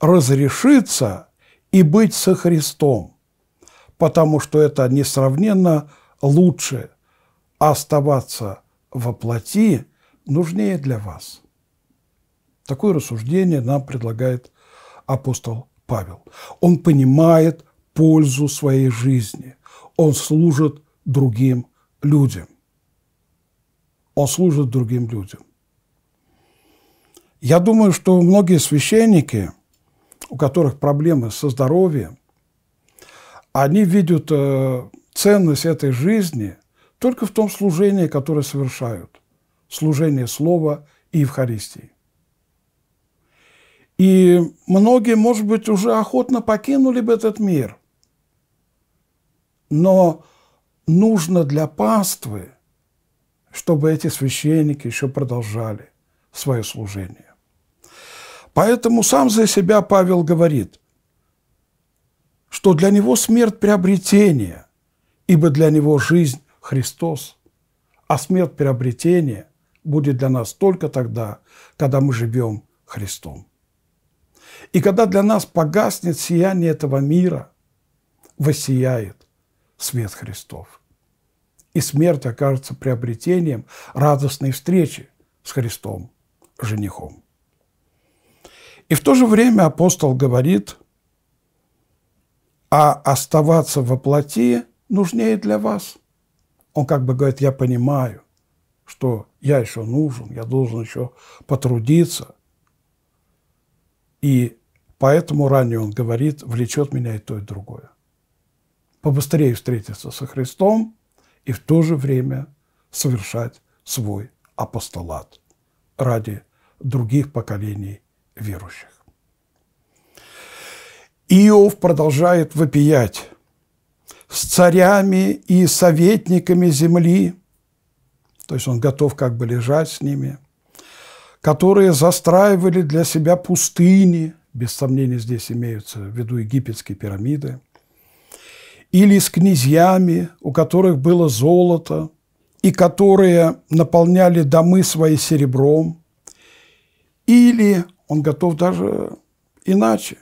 A: разрешиться и быть со Христом, потому что это несравненно лучше. А оставаться во плоти нужнее для вас. Такое рассуждение нам предлагает апостол Павел. Он понимает пользу своей жизни. Он служит другим людям. Он служит другим людям. Я думаю, что многие священники, у которых проблемы со здоровьем, они видят э, ценность этой жизни только в том служении, которое совершают, служение Слова и Евхаристии. И многие, может быть, уже охотно покинули бы этот мир. Но нужно для паствы, чтобы эти священники еще продолжали свое служение. Поэтому сам за себя Павел говорит – что для него смерть – приобретение, ибо для него жизнь – Христос, а смерть – приобретение будет для нас только тогда, когда мы живем Христом. И когда для нас погаснет сияние этого мира, воссияет свет Христов. И смерть окажется приобретением радостной встречи с Христом, женихом. И в то же время апостол говорит – а оставаться во плоти нужнее для вас. Он как бы говорит, я понимаю, что я еще нужен, я должен еще потрудиться. И поэтому ранее он говорит, влечет меня и то, и другое. Побыстрее встретиться со Христом и в то же время совершать свой апостолат ради других поколений верующих. Иов продолжает вопиять с царями и советниками земли, то есть он готов как бы лежать с ними, которые застраивали для себя пустыни, без сомнения здесь имеются в виду египетские пирамиды, или с князьями, у которых было золото, и которые наполняли домы свои серебром, или он готов даже иначе,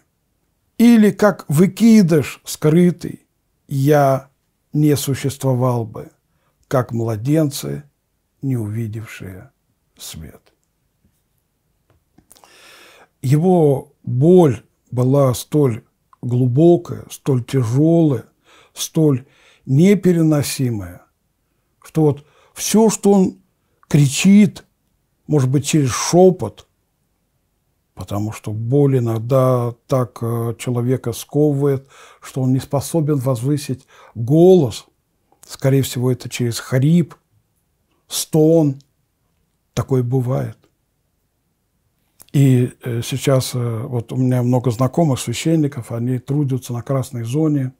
A: или как выкидыш скрытый, я не существовал бы, как младенцы, не увидевшие свет. Его боль была столь глубокая, столь тяжелая, столь непереносимая, что вот все, что он кричит, может быть, через шепот – Потому что боль иногда так э, человека сковывает, что он не способен возвысить голос. Скорее всего, это через хрип, стон. Такое бывает. И э, сейчас э, вот у меня много знакомых священников, они трудятся на красной зоне,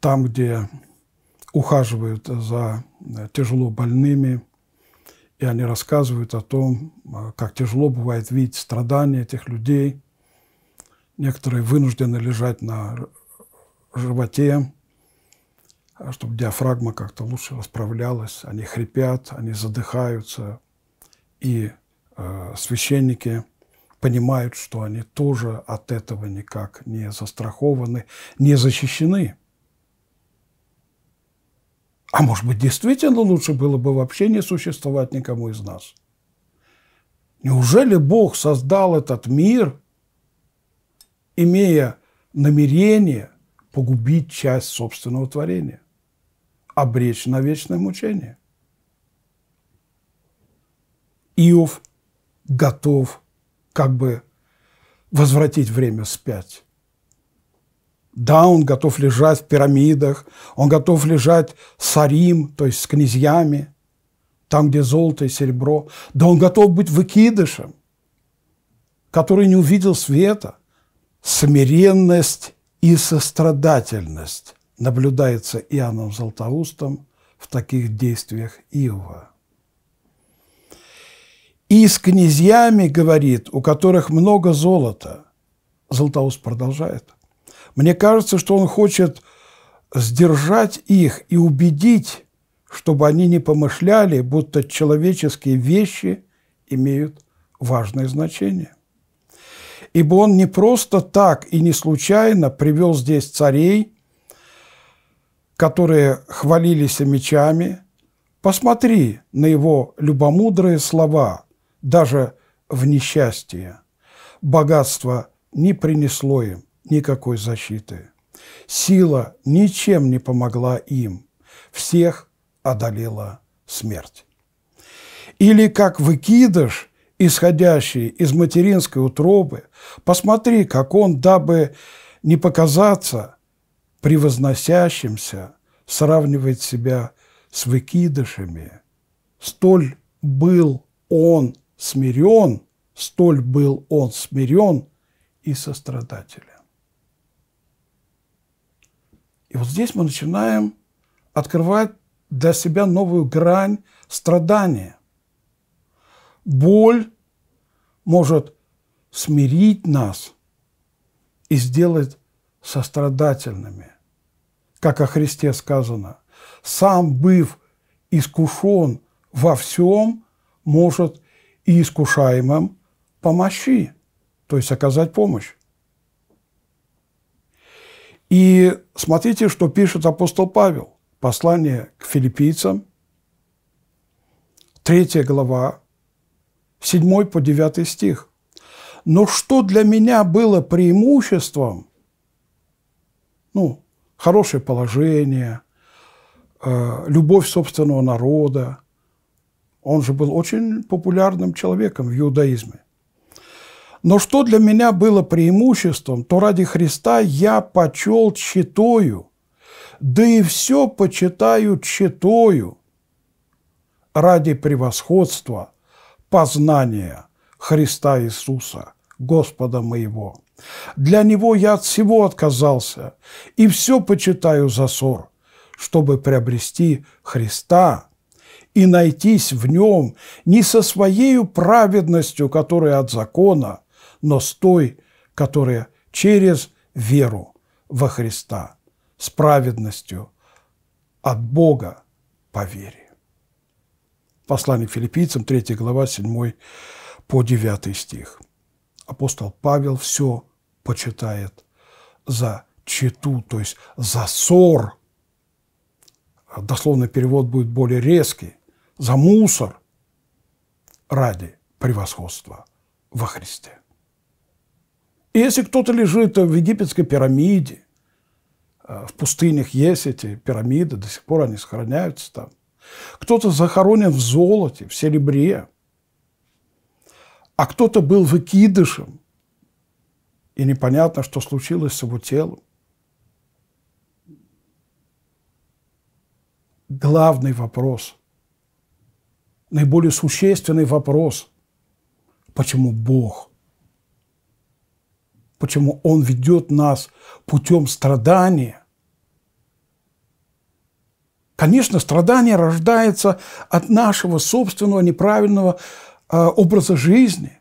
A: там, где ухаживают за тяжело больными, и они рассказывают о том, а, как тяжело бывает видеть страдания этих людей. Некоторые вынуждены лежать на животе, а, чтобы диафрагма как-то лучше расправлялась. Они хрипят, они задыхаются. И э, священники понимают, что они тоже от этого никак не застрахованы, не защищены. А может быть, действительно лучше было бы вообще не существовать никому из нас? Неужели Бог создал этот мир, имея намерение погубить часть собственного творения, обречь на вечное мучение? Иов готов как бы возвратить время спять да, он готов лежать в пирамидах, он готов лежать с Арим, то есть с князьями, там, где золото и серебро. Да он готов быть выкидышем, который не увидел света. Смиренность и сострадательность наблюдается Иоанном Златоустом в таких действиях Иова. «И с князьями, — говорит, — у которых много золота». Златоуст продолжает – мне кажется, что он хочет сдержать их и убедить, чтобы они не помышляли, будто человеческие вещи имеют важное значение. Ибо он не просто так и не случайно привел здесь царей, которые хвалились мечами. Посмотри на его любомудрые слова, даже в несчастье. Богатство не принесло им никакой защиты. Сила ничем не помогла им, всех одолела смерть. Или как выкидыш, исходящий из материнской утробы, посмотри, как он, дабы не показаться превозносящимся, сравнивает себя с выкидышами. Столь был он смирен, столь был он смирен и сострадателен. И вот здесь мы начинаем открывать для себя новую грань страдания. Боль может смирить нас и сделать сострадательными. Как о Христе сказано, сам быв искушен во всем, может и искушаемым помощи, то есть оказать помощь. И смотрите, что пишет апостол Павел. Послание к филиппийцам, 3 глава, 7 по 9 стих. Но что для меня было преимуществом, ну, хорошее положение, э, любовь собственного народа, он же был очень популярным человеком в иудаизме. Но что для меня было преимуществом, то ради Христа я почел читою, да и все почитаю читою ради превосходства познания Христа Иисуса, Господа моего. Для Него я от всего отказался и все почитаю за ссор, чтобы приобрести Христа – и найтись в нем не со своей праведностью, которая от закона, но с той, которая через веру во Христа с праведностью от Бога по вере. Послание филиппийцам, 3 глава, 7 по 9 стих. Апостол Павел все почитает за читу, то есть за ссор. Дословный перевод будет более резкий. За мусор ради превосходства во Христе. И если кто-то лежит в египетской пирамиде, э, в пустынях есть эти пирамиды, до сих пор они сохраняются там. Кто-то захоронен в золоте, в серебре, а кто-то был выкидышем, и непонятно, что случилось с его телом. Главный вопрос, наиболее существенный вопрос, почему Бог почему Он ведет нас путем страдания. Конечно, страдание рождается от нашего собственного неправильного э, образа жизни.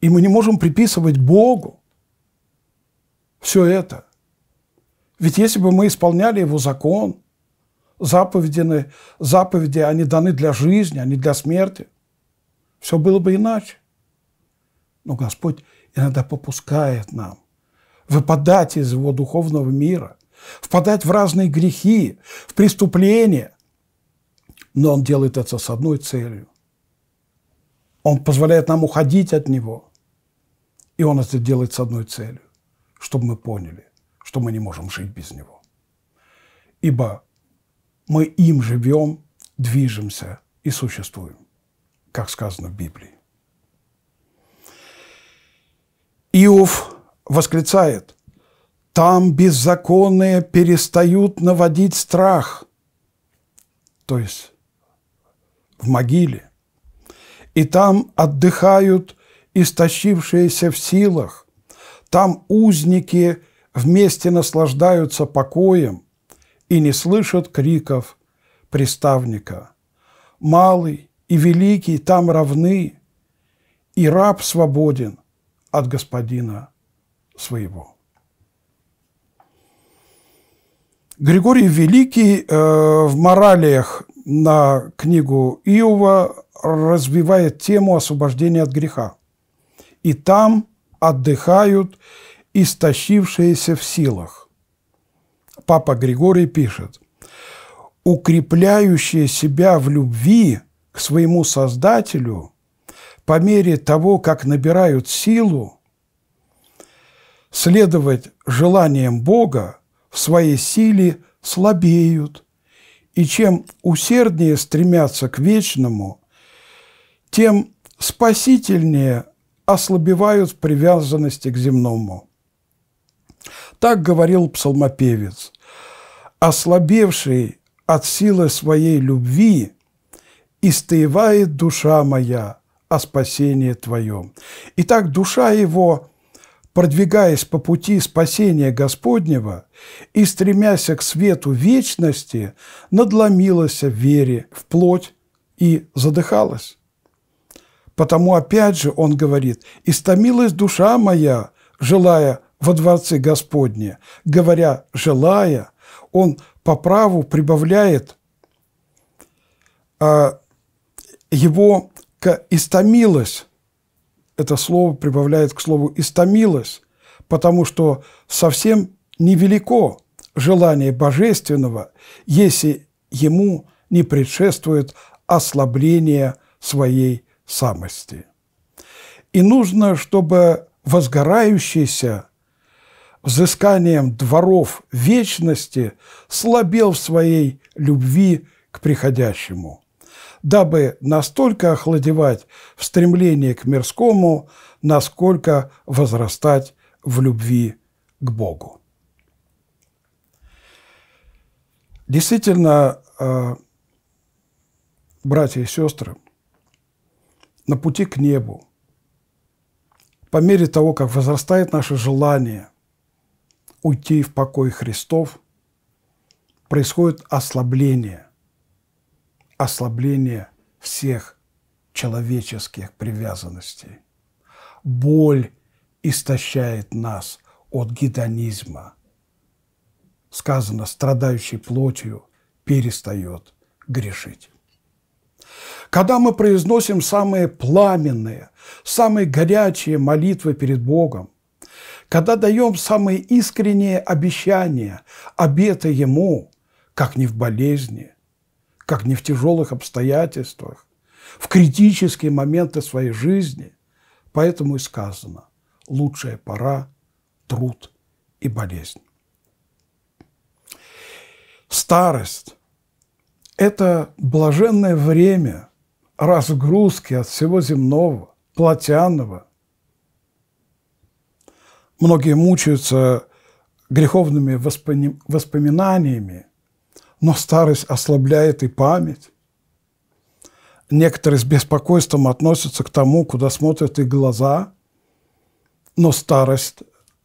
A: И мы не можем приписывать Богу все это. Ведь если бы мы исполняли Его закон, заповеди, заповеди, они даны для жизни, а не для смерти, все было бы иначе. Но Господь иногда попускает нам выпадать из его духовного мира, впадать в разные грехи, в преступления. Но он делает это с одной целью. Он позволяет нам уходить от него. И он это делает с одной целью, чтобы мы поняли, что мы не можем жить без него. Ибо мы им живем, движемся и существуем, как сказано в Библии. Иов восклицает, «Там беззаконные перестают наводить страх». То есть в могиле. И там отдыхают истощившиеся в силах. Там узники вместе наслаждаются покоем и не слышат криков приставника. Малый и великий там равны, и раб свободен – от господина своего. Григорий Великий э, в «Моралиях» на книгу Иова развивает тему освобождения от греха. И там отдыхают истощившиеся в силах. Папа Григорий пишет, «Укрепляющие себя в любви к своему Создателю – по мере того, как набирают силу, следовать желаниям Бога в своей силе слабеют, и чем усерднее стремятся к вечному, тем спасительнее ослабевают привязанности к земному. Так говорил псалмопевец. «Ослабевший от силы своей любви, истаевает душа моя, о спасении Твоем. Итак, душа его, продвигаясь по пути спасения Господнего и стремясь к свету вечности, надломилась в вере, вплоть и задыхалась. Потому опять же он говорит, «Истомилась душа моя, желая во дворце Господне». Говоря «желая», он по праву прибавляет а, его к «истомилось». Это слово прибавляет к слову «истомилось», потому что совсем невелико желание божественного, если ему не предшествует ослабление своей самости. И нужно, чтобы возгорающийся взысканием дворов вечности слабел в своей любви к приходящему – дабы настолько охладевать в стремлении к мирскому, насколько возрастать в любви к Богу. Действительно, э, братья и сестры, на пути к небу, по мере того, как возрастает наше желание уйти в покой Христов, происходит ослабление ослабление всех человеческих привязанностей. Боль истощает нас от гедонизма. Сказано, страдающий плотью перестает грешить. Когда мы произносим самые пламенные, самые горячие молитвы перед Богом, когда даем самые искренние обещания, обеты Ему, как ни в болезни – как не в тяжелых обстоятельствах, в критические моменты своей жизни. Поэтому и сказано «лучшая пора – труд и болезнь». Старость – это блаженное время разгрузки от всего земного, плотяного. Многие мучаются греховными воспоминаниями но старость ослабляет и память. Некоторые с беспокойством относятся к тому, куда смотрят их глаза, но старость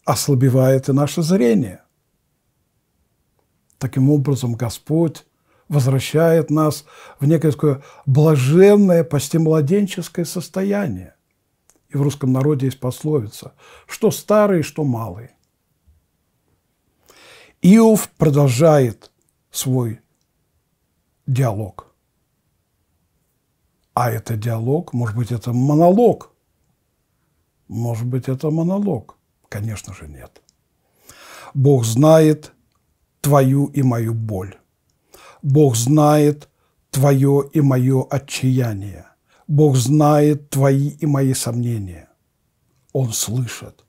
A: ослабевает и наше зрение. Таким образом, Господь возвращает нас в некое такое блаженное, почти младенческое состояние. И в русском народе есть пословица, что старый, что малый. Иов продолжает свой диалог. А это диалог, может быть, это монолог. Может быть, это монолог. Конечно же, нет. Бог знает твою и мою боль. Бог знает твое и мое отчаяние. Бог знает твои и мои сомнения. Он слышит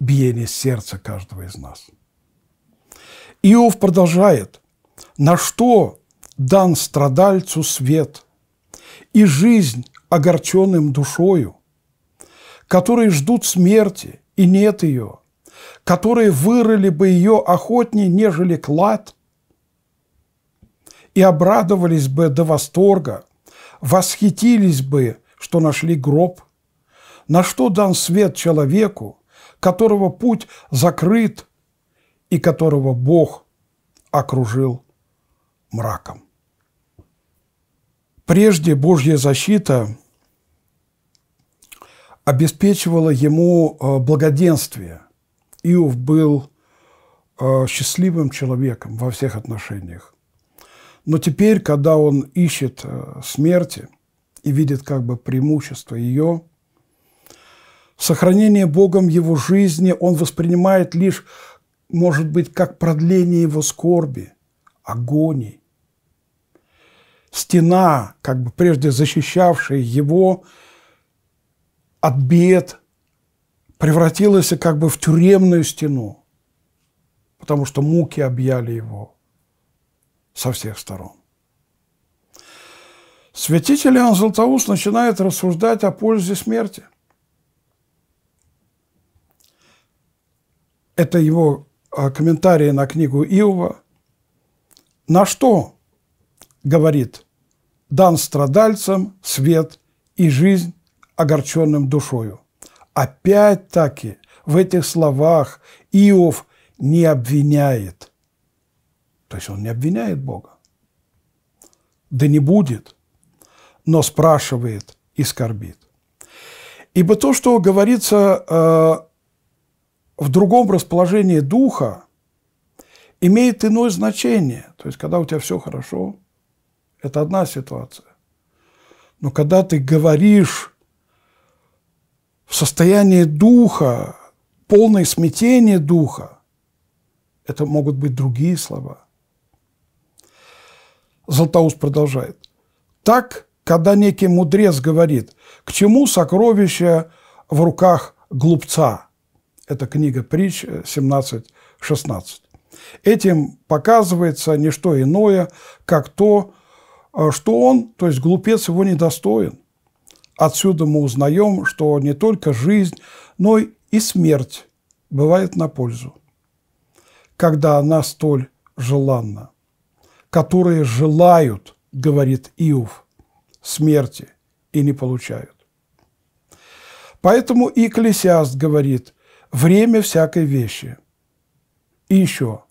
A: биение сердца каждого из нас. Иов продолжает. «На что дан страдальцу свет и жизнь огорченным душою, которые ждут смерти, и нет ее, которые вырыли бы ее охотнее, нежели клад, и обрадовались бы до восторга, восхитились бы, что нашли гроб. На что дан свет человеку, которого путь закрыт и которого Бог окружил мраком. Прежде Божья защита обеспечивала ему э, благоденствие. Иов был э, счастливым человеком во всех отношениях. Но теперь, когда он ищет э, смерти и видит как бы преимущество ее, сохранение Богом его жизни он воспринимает лишь может быть как продление его скорби, агонии. Стена, как бы прежде защищавшая его от бед, превратилась как бы в тюремную стену, потому что муки объяли его со всех сторон. Святитель Иоанн Златоуст начинает рассуждать о пользе смерти. Это его а, комментарии на книгу Иова. «На что, – говорит, – дан страдальцам свет и жизнь огорченным душою?» Опять-таки в этих словах Иов не обвиняет. То есть он не обвиняет Бога. Да не будет, но спрашивает и скорбит. Ибо то, что говорится э, в другом расположении духа имеет иное значение. То есть, когда у тебя все хорошо, это одна ситуация. Но когда ты говоришь в состоянии духа, полное смятение духа, это могут быть другие слова. Златоуст продолжает. Так, когда некий мудрец говорит, к чему сокровище в руках глупца – это книга притч 17.16. Этим показывается не что иное, как то, э, что он, то есть глупец, его недостоин. Отсюда мы узнаем, что не только жизнь, но и смерть бывает на пользу, когда она столь желанна. Которые желают, говорит Иов, смерти и не получают. Поэтому и Экклесиаст говорит, время всякой вещи. И еще.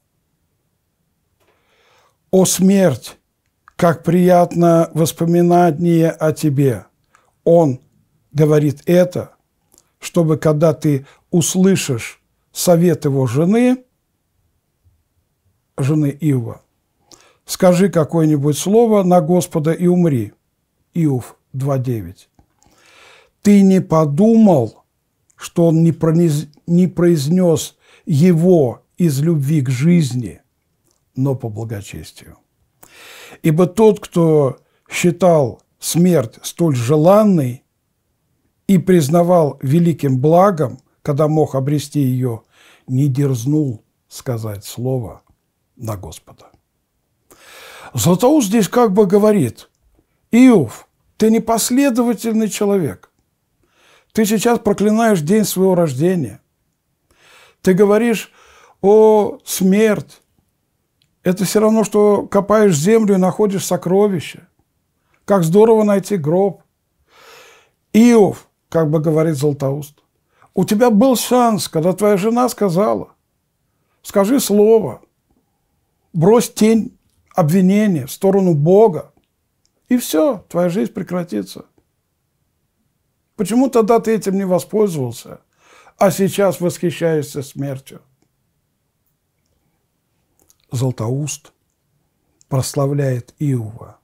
A: О смерть, как приятно воспоминание о тебе. Он говорит это, чтобы когда ты услышишь совет его жены, жены Иова, скажи какое-нибудь слово на Господа и умри. Иов 2.9. Ты не подумал – что он не, пронез, не произнес его из любви к жизни, но по благочестию. Ибо тот, кто считал смерть столь желанной и признавал великим благом, когда мог обрести ее, не дерзнул сказать слово на Господа. Златоуст здесь как бы говорит, Иов, ты непоследовательный человек – ты сейчас проклинаешь день своего рождения. Ты говоришь о смерть. Это все равно, что копаешь землю и находишь сокровище. Как здорово найти гроб. Иов, как бы говорит Златоуст, у тебя был шанс, когда твоя жена сказала, скажи слово, брось тень обвинения в сторону Бога, и все, твоя жизнь прекратится. Почему тогда ты этим не воспользовался, а сейчас восхищаешься смертью? Златоуст прославляет Иова.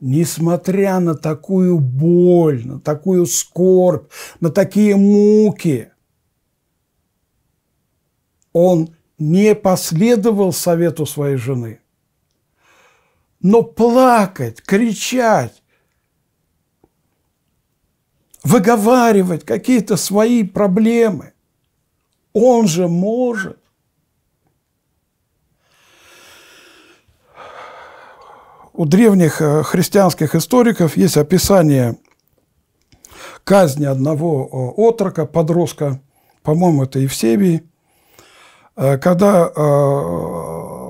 A: Несмотря на такую боль, на такую скорбь, на такие муки, он не последовал совету своей жены. Но плакать, кричать, выговаривать какие-то свои проблемы. Он же может. У древних э, христианских историков есть описание казни одного э, отрока, подростка, по-моему, это Евсевий, э, когда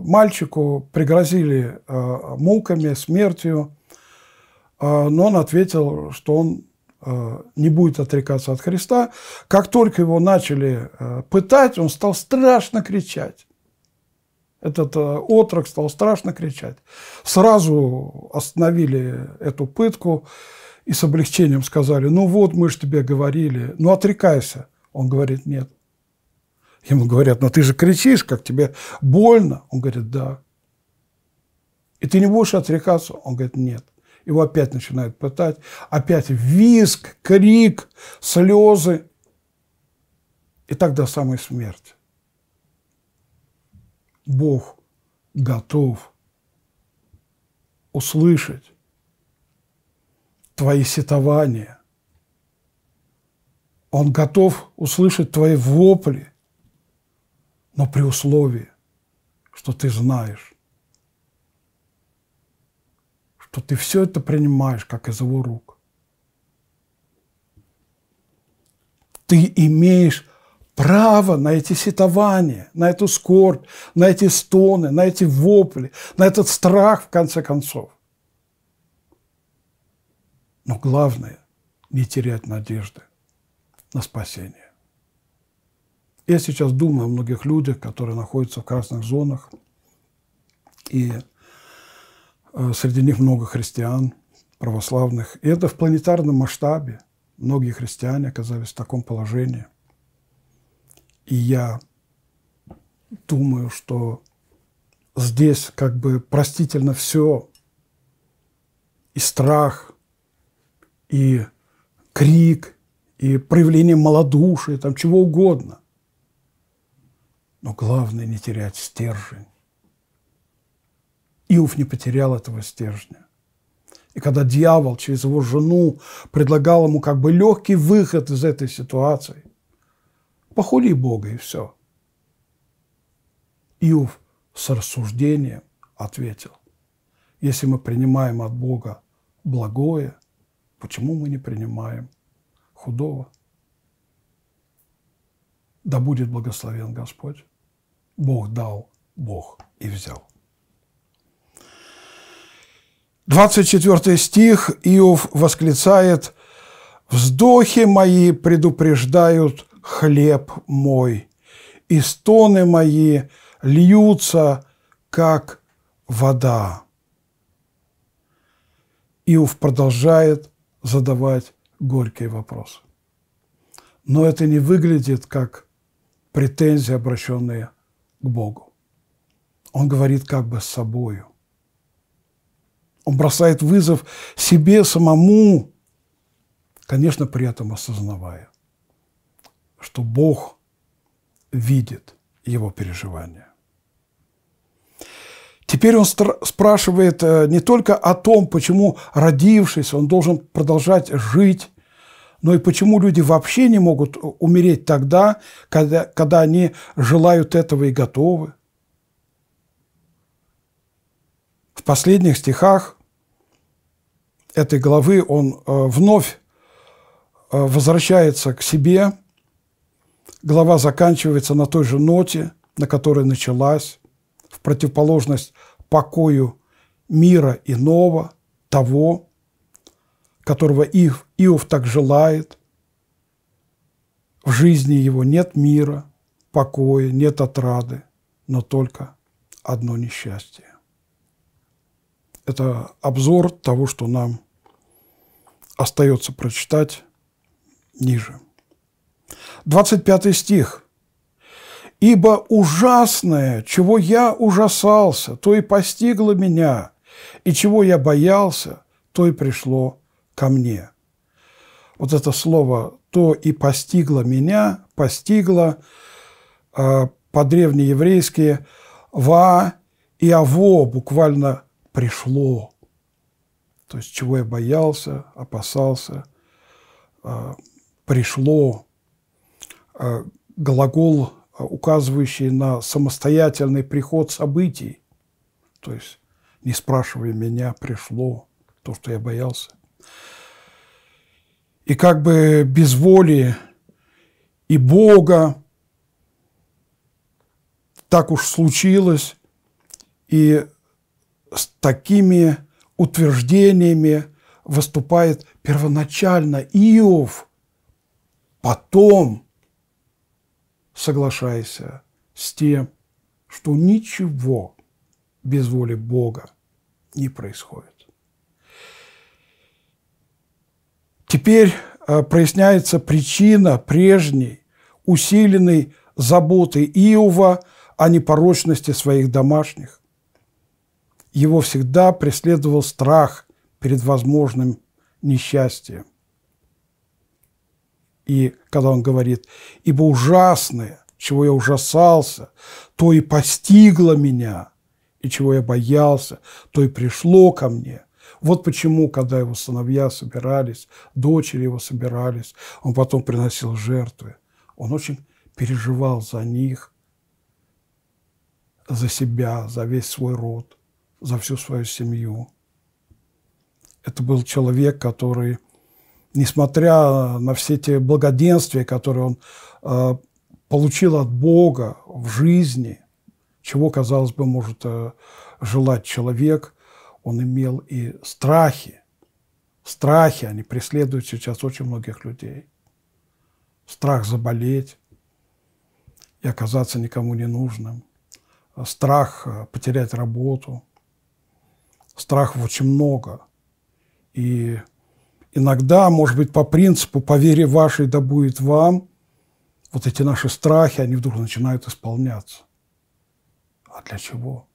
A: мальчику пригрозили муками, смертью, но он ответил, что он Э, не будет отрекаться от Христа. Как только его начали э, пытать, он стал страшно кричать. Этот э, отрок стал страшно кричать. Сразу остановили эту пытку и с облегчением сказали, ну вот мы же тебе говорили, ну отрекайся. Он говорит, нет. Ему говорят, ну ты же кричишь, как тебе больно. Он говорит, да. И ты не будешь отрекаться? Он говорит, нет его опять начинают пытать, опять визг, крик, слезы, и так до самой смерти. Бог готов услышать твои сетования. Он готов услышать твои вопли, но при условии, что ты знаешь, что ты все это принимаешь, как из его рук. Ты имеешь право на эти сетования, на эту скорбь, на эти стоны, на эти вопли, на этот страх, в конце концов. Но главное – не терять надежды на спасение. Я сейчас думаю о многих людях, которые находятся в красных зонах и а, среди них много христиан, православных. И это в планетарном масштабе. Многие христиане оказались в таком положении. И я думаю, что здесь как бы простительно все. И страх, и крик, и проявление малодушия, там чего угодно. Но главное не терять стержень Иов не потерял этого стержня. И когда дьявол через его жену предлагал ему как бы легкий выход из этой ситуации, похули Бога и все. Иов с рассуждением ответил, если мы принимаем от Бога благое, почему мы не принимаем худого? Да будет благословен Господь. Бог дал, Бог и взял. 24 стих Иов восклицает «Вздохи мои предупреждают хлеб мой, и стоны мои льются, как вода». Иов продолжает задавать горький вопрос, Но это не выглядит как претензии, обращенные к Богу. Он говорит как бы с собою. Он бросает вызов себе самому, конечно, при этом осознавая, что Бог видит его переживания. Теперь он спрашивает э, не только о том, почему, родившись, он должен продолжать жить, но и почему люди вообще не могут э, умереть тогда, когда, когда они желают этого и готовы. В последних стихах этой главы он э, вновь э, возвращается к себе. Глава заканчивается на той же ноте, на которой началась, в противоположность покою мира иного, того, которого Иов, Иов так желает. В жизни его нет мира, покоя, нет отрады, но только одно несчастье. Это обзор того, что нам остается прочитать ниже. 25 стих. «Ибо ужасное, чего я ужасался, то и постигло меня, и чего я боялся, то и пришло ко мне». Вот это слово «то и постигло меня», «постигло» а, по-древнееврейски «ва» и «аво», буквально пришло. То есть чего я боялся, опасался, а, пришло. А, глагол, а, указывающий на самостоятельный приход событий. То есть не спрашивая меня, пришло то, что я боялся. И как бы без воли и Бога так уж случилось, и с такими утверждениями выступает первоначально Иов, потом соглашаясь с тем, что ничего без воли Бога не происходит. Теперь э, проясняется причина прежней, усиленной заботы Иова о непорочности своих домашних его всегда преследовал страх перед возможным несчастьем. И когда он говорит, «Ибо ужасное, чего я ужасался, то и постигло меня, и чего я боялся, то и пришло ко мне». Вот почему, когда его сыновья собирались, дочери его собирались, он потом приносил жертвы. Он очень переживал за них, за себя, за весь свой род – за всю свою семью. Это был человек, который, несмотря на все те благоденствия, которые он э, получил от Бога в жизни, чего, казалось бы, может э, желать человек, он имел и страхи. Страхи, они преследуют сейчас очень многих людей. Страх заболеть и оказаться никому не нужным. Страх э, потерять работу – Страхов очень много. И иногда, может быть, по принципу «по вере вашей да будет вам», вот эти наши страхи, они вдруг начинают исполняться. А для чего?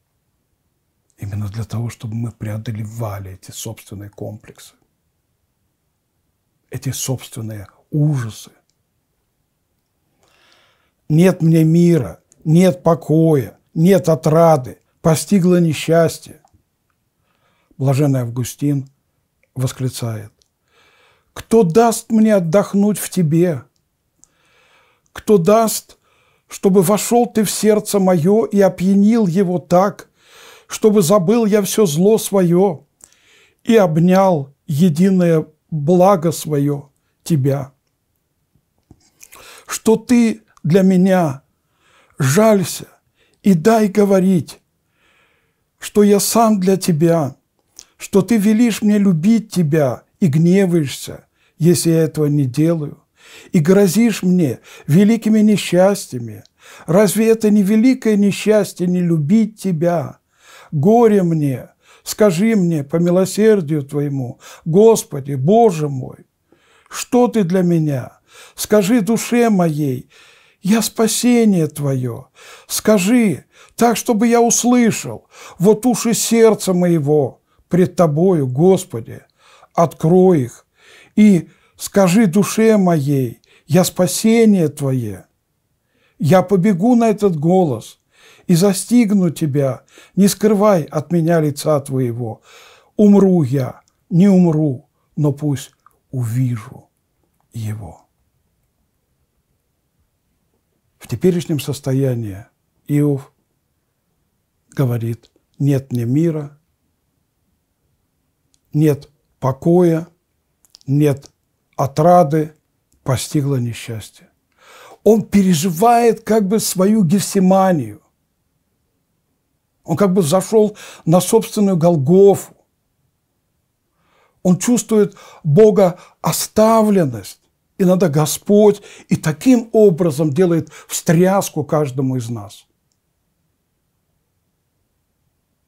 A: Именно для того, чтобы мы преодолевали эти собственные комплексы, эти собственные ужасы. Нет мне мира, нет покоя, нет отрады, постигло несчастье. Блаженный Августин восклицает. «Кто даст мне отдохнуть в тебе? Кто даст, чтобы вошел ты в сердце мое и опьянил его так, чтобы забыл я все зло свое и обнял единое благо свое тебя? Что ты для меня жалься и дай говорить, что я сам для тебя – что ты велишь мне любить тебя и гневаешься, если я этого не делаю, и грозишь мне великими несчастьями. Разве это не великое несчастье не любить тебя? Горе мне, скажи мне по милосердию твоему, Господи, Боже мой, что ты для меня? Скажи душе моей, я спасение Твое. Скажи, так, чтобы я услышал, вот уши сердца моего, пред Тобою, Господи, открой их и скажи душе моей, я спасение Твое. Я побегу на этот голос и застигну Тебя, не скрывай от меня лица Твоего. Умру я, не умру, но пусть увижу Его. В теперешнем состоянии Иов говорит, нет мне мира, нет покоя, нет отрады, постигло несчастье. Он переживает как бы свою гефсиманию. Он как бы зашел на собственную Голгофу. Он чувствует Бога оставленность. И надо Господь и таким образом делает встряску каждому из нас.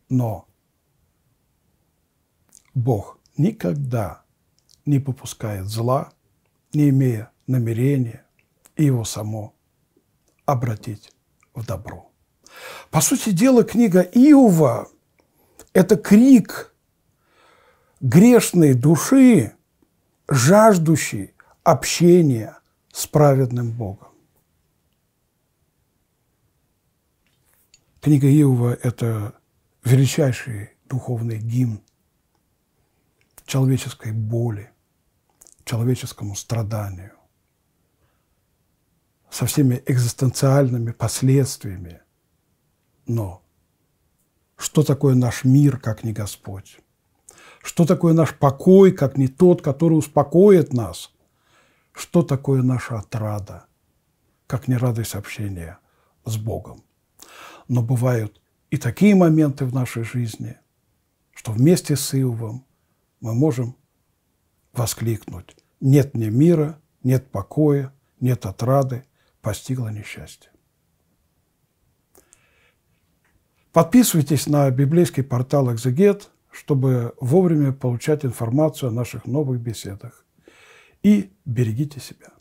A: Но Бог никогда не попускает зла, не имея намерения его само обратить в добро. По сути дела, книга Иова – это крик грешной души, жаждущей общения с праведным Богом. Книга Иова – это величайший духовный гимн человеческой боли, человеческому страданию, со всеми экзистенциальными последствиями. Но что такое наш мир, как не Господь? Что такое наш покой, как не тот, который успокоит нас? Что такое наша отрада, как не радость общения с Богом? Но бывают и такие моменты в нашей жизни, что вместе с Иовом мы можем воскликнуть «Нет мне мира, нет покоя, нет отрады, постигло несчастье». Подписывайтесь на библейский портал «Экзегет», чтобы вовремя получать информацию о наших новых беседах. И берегите себя.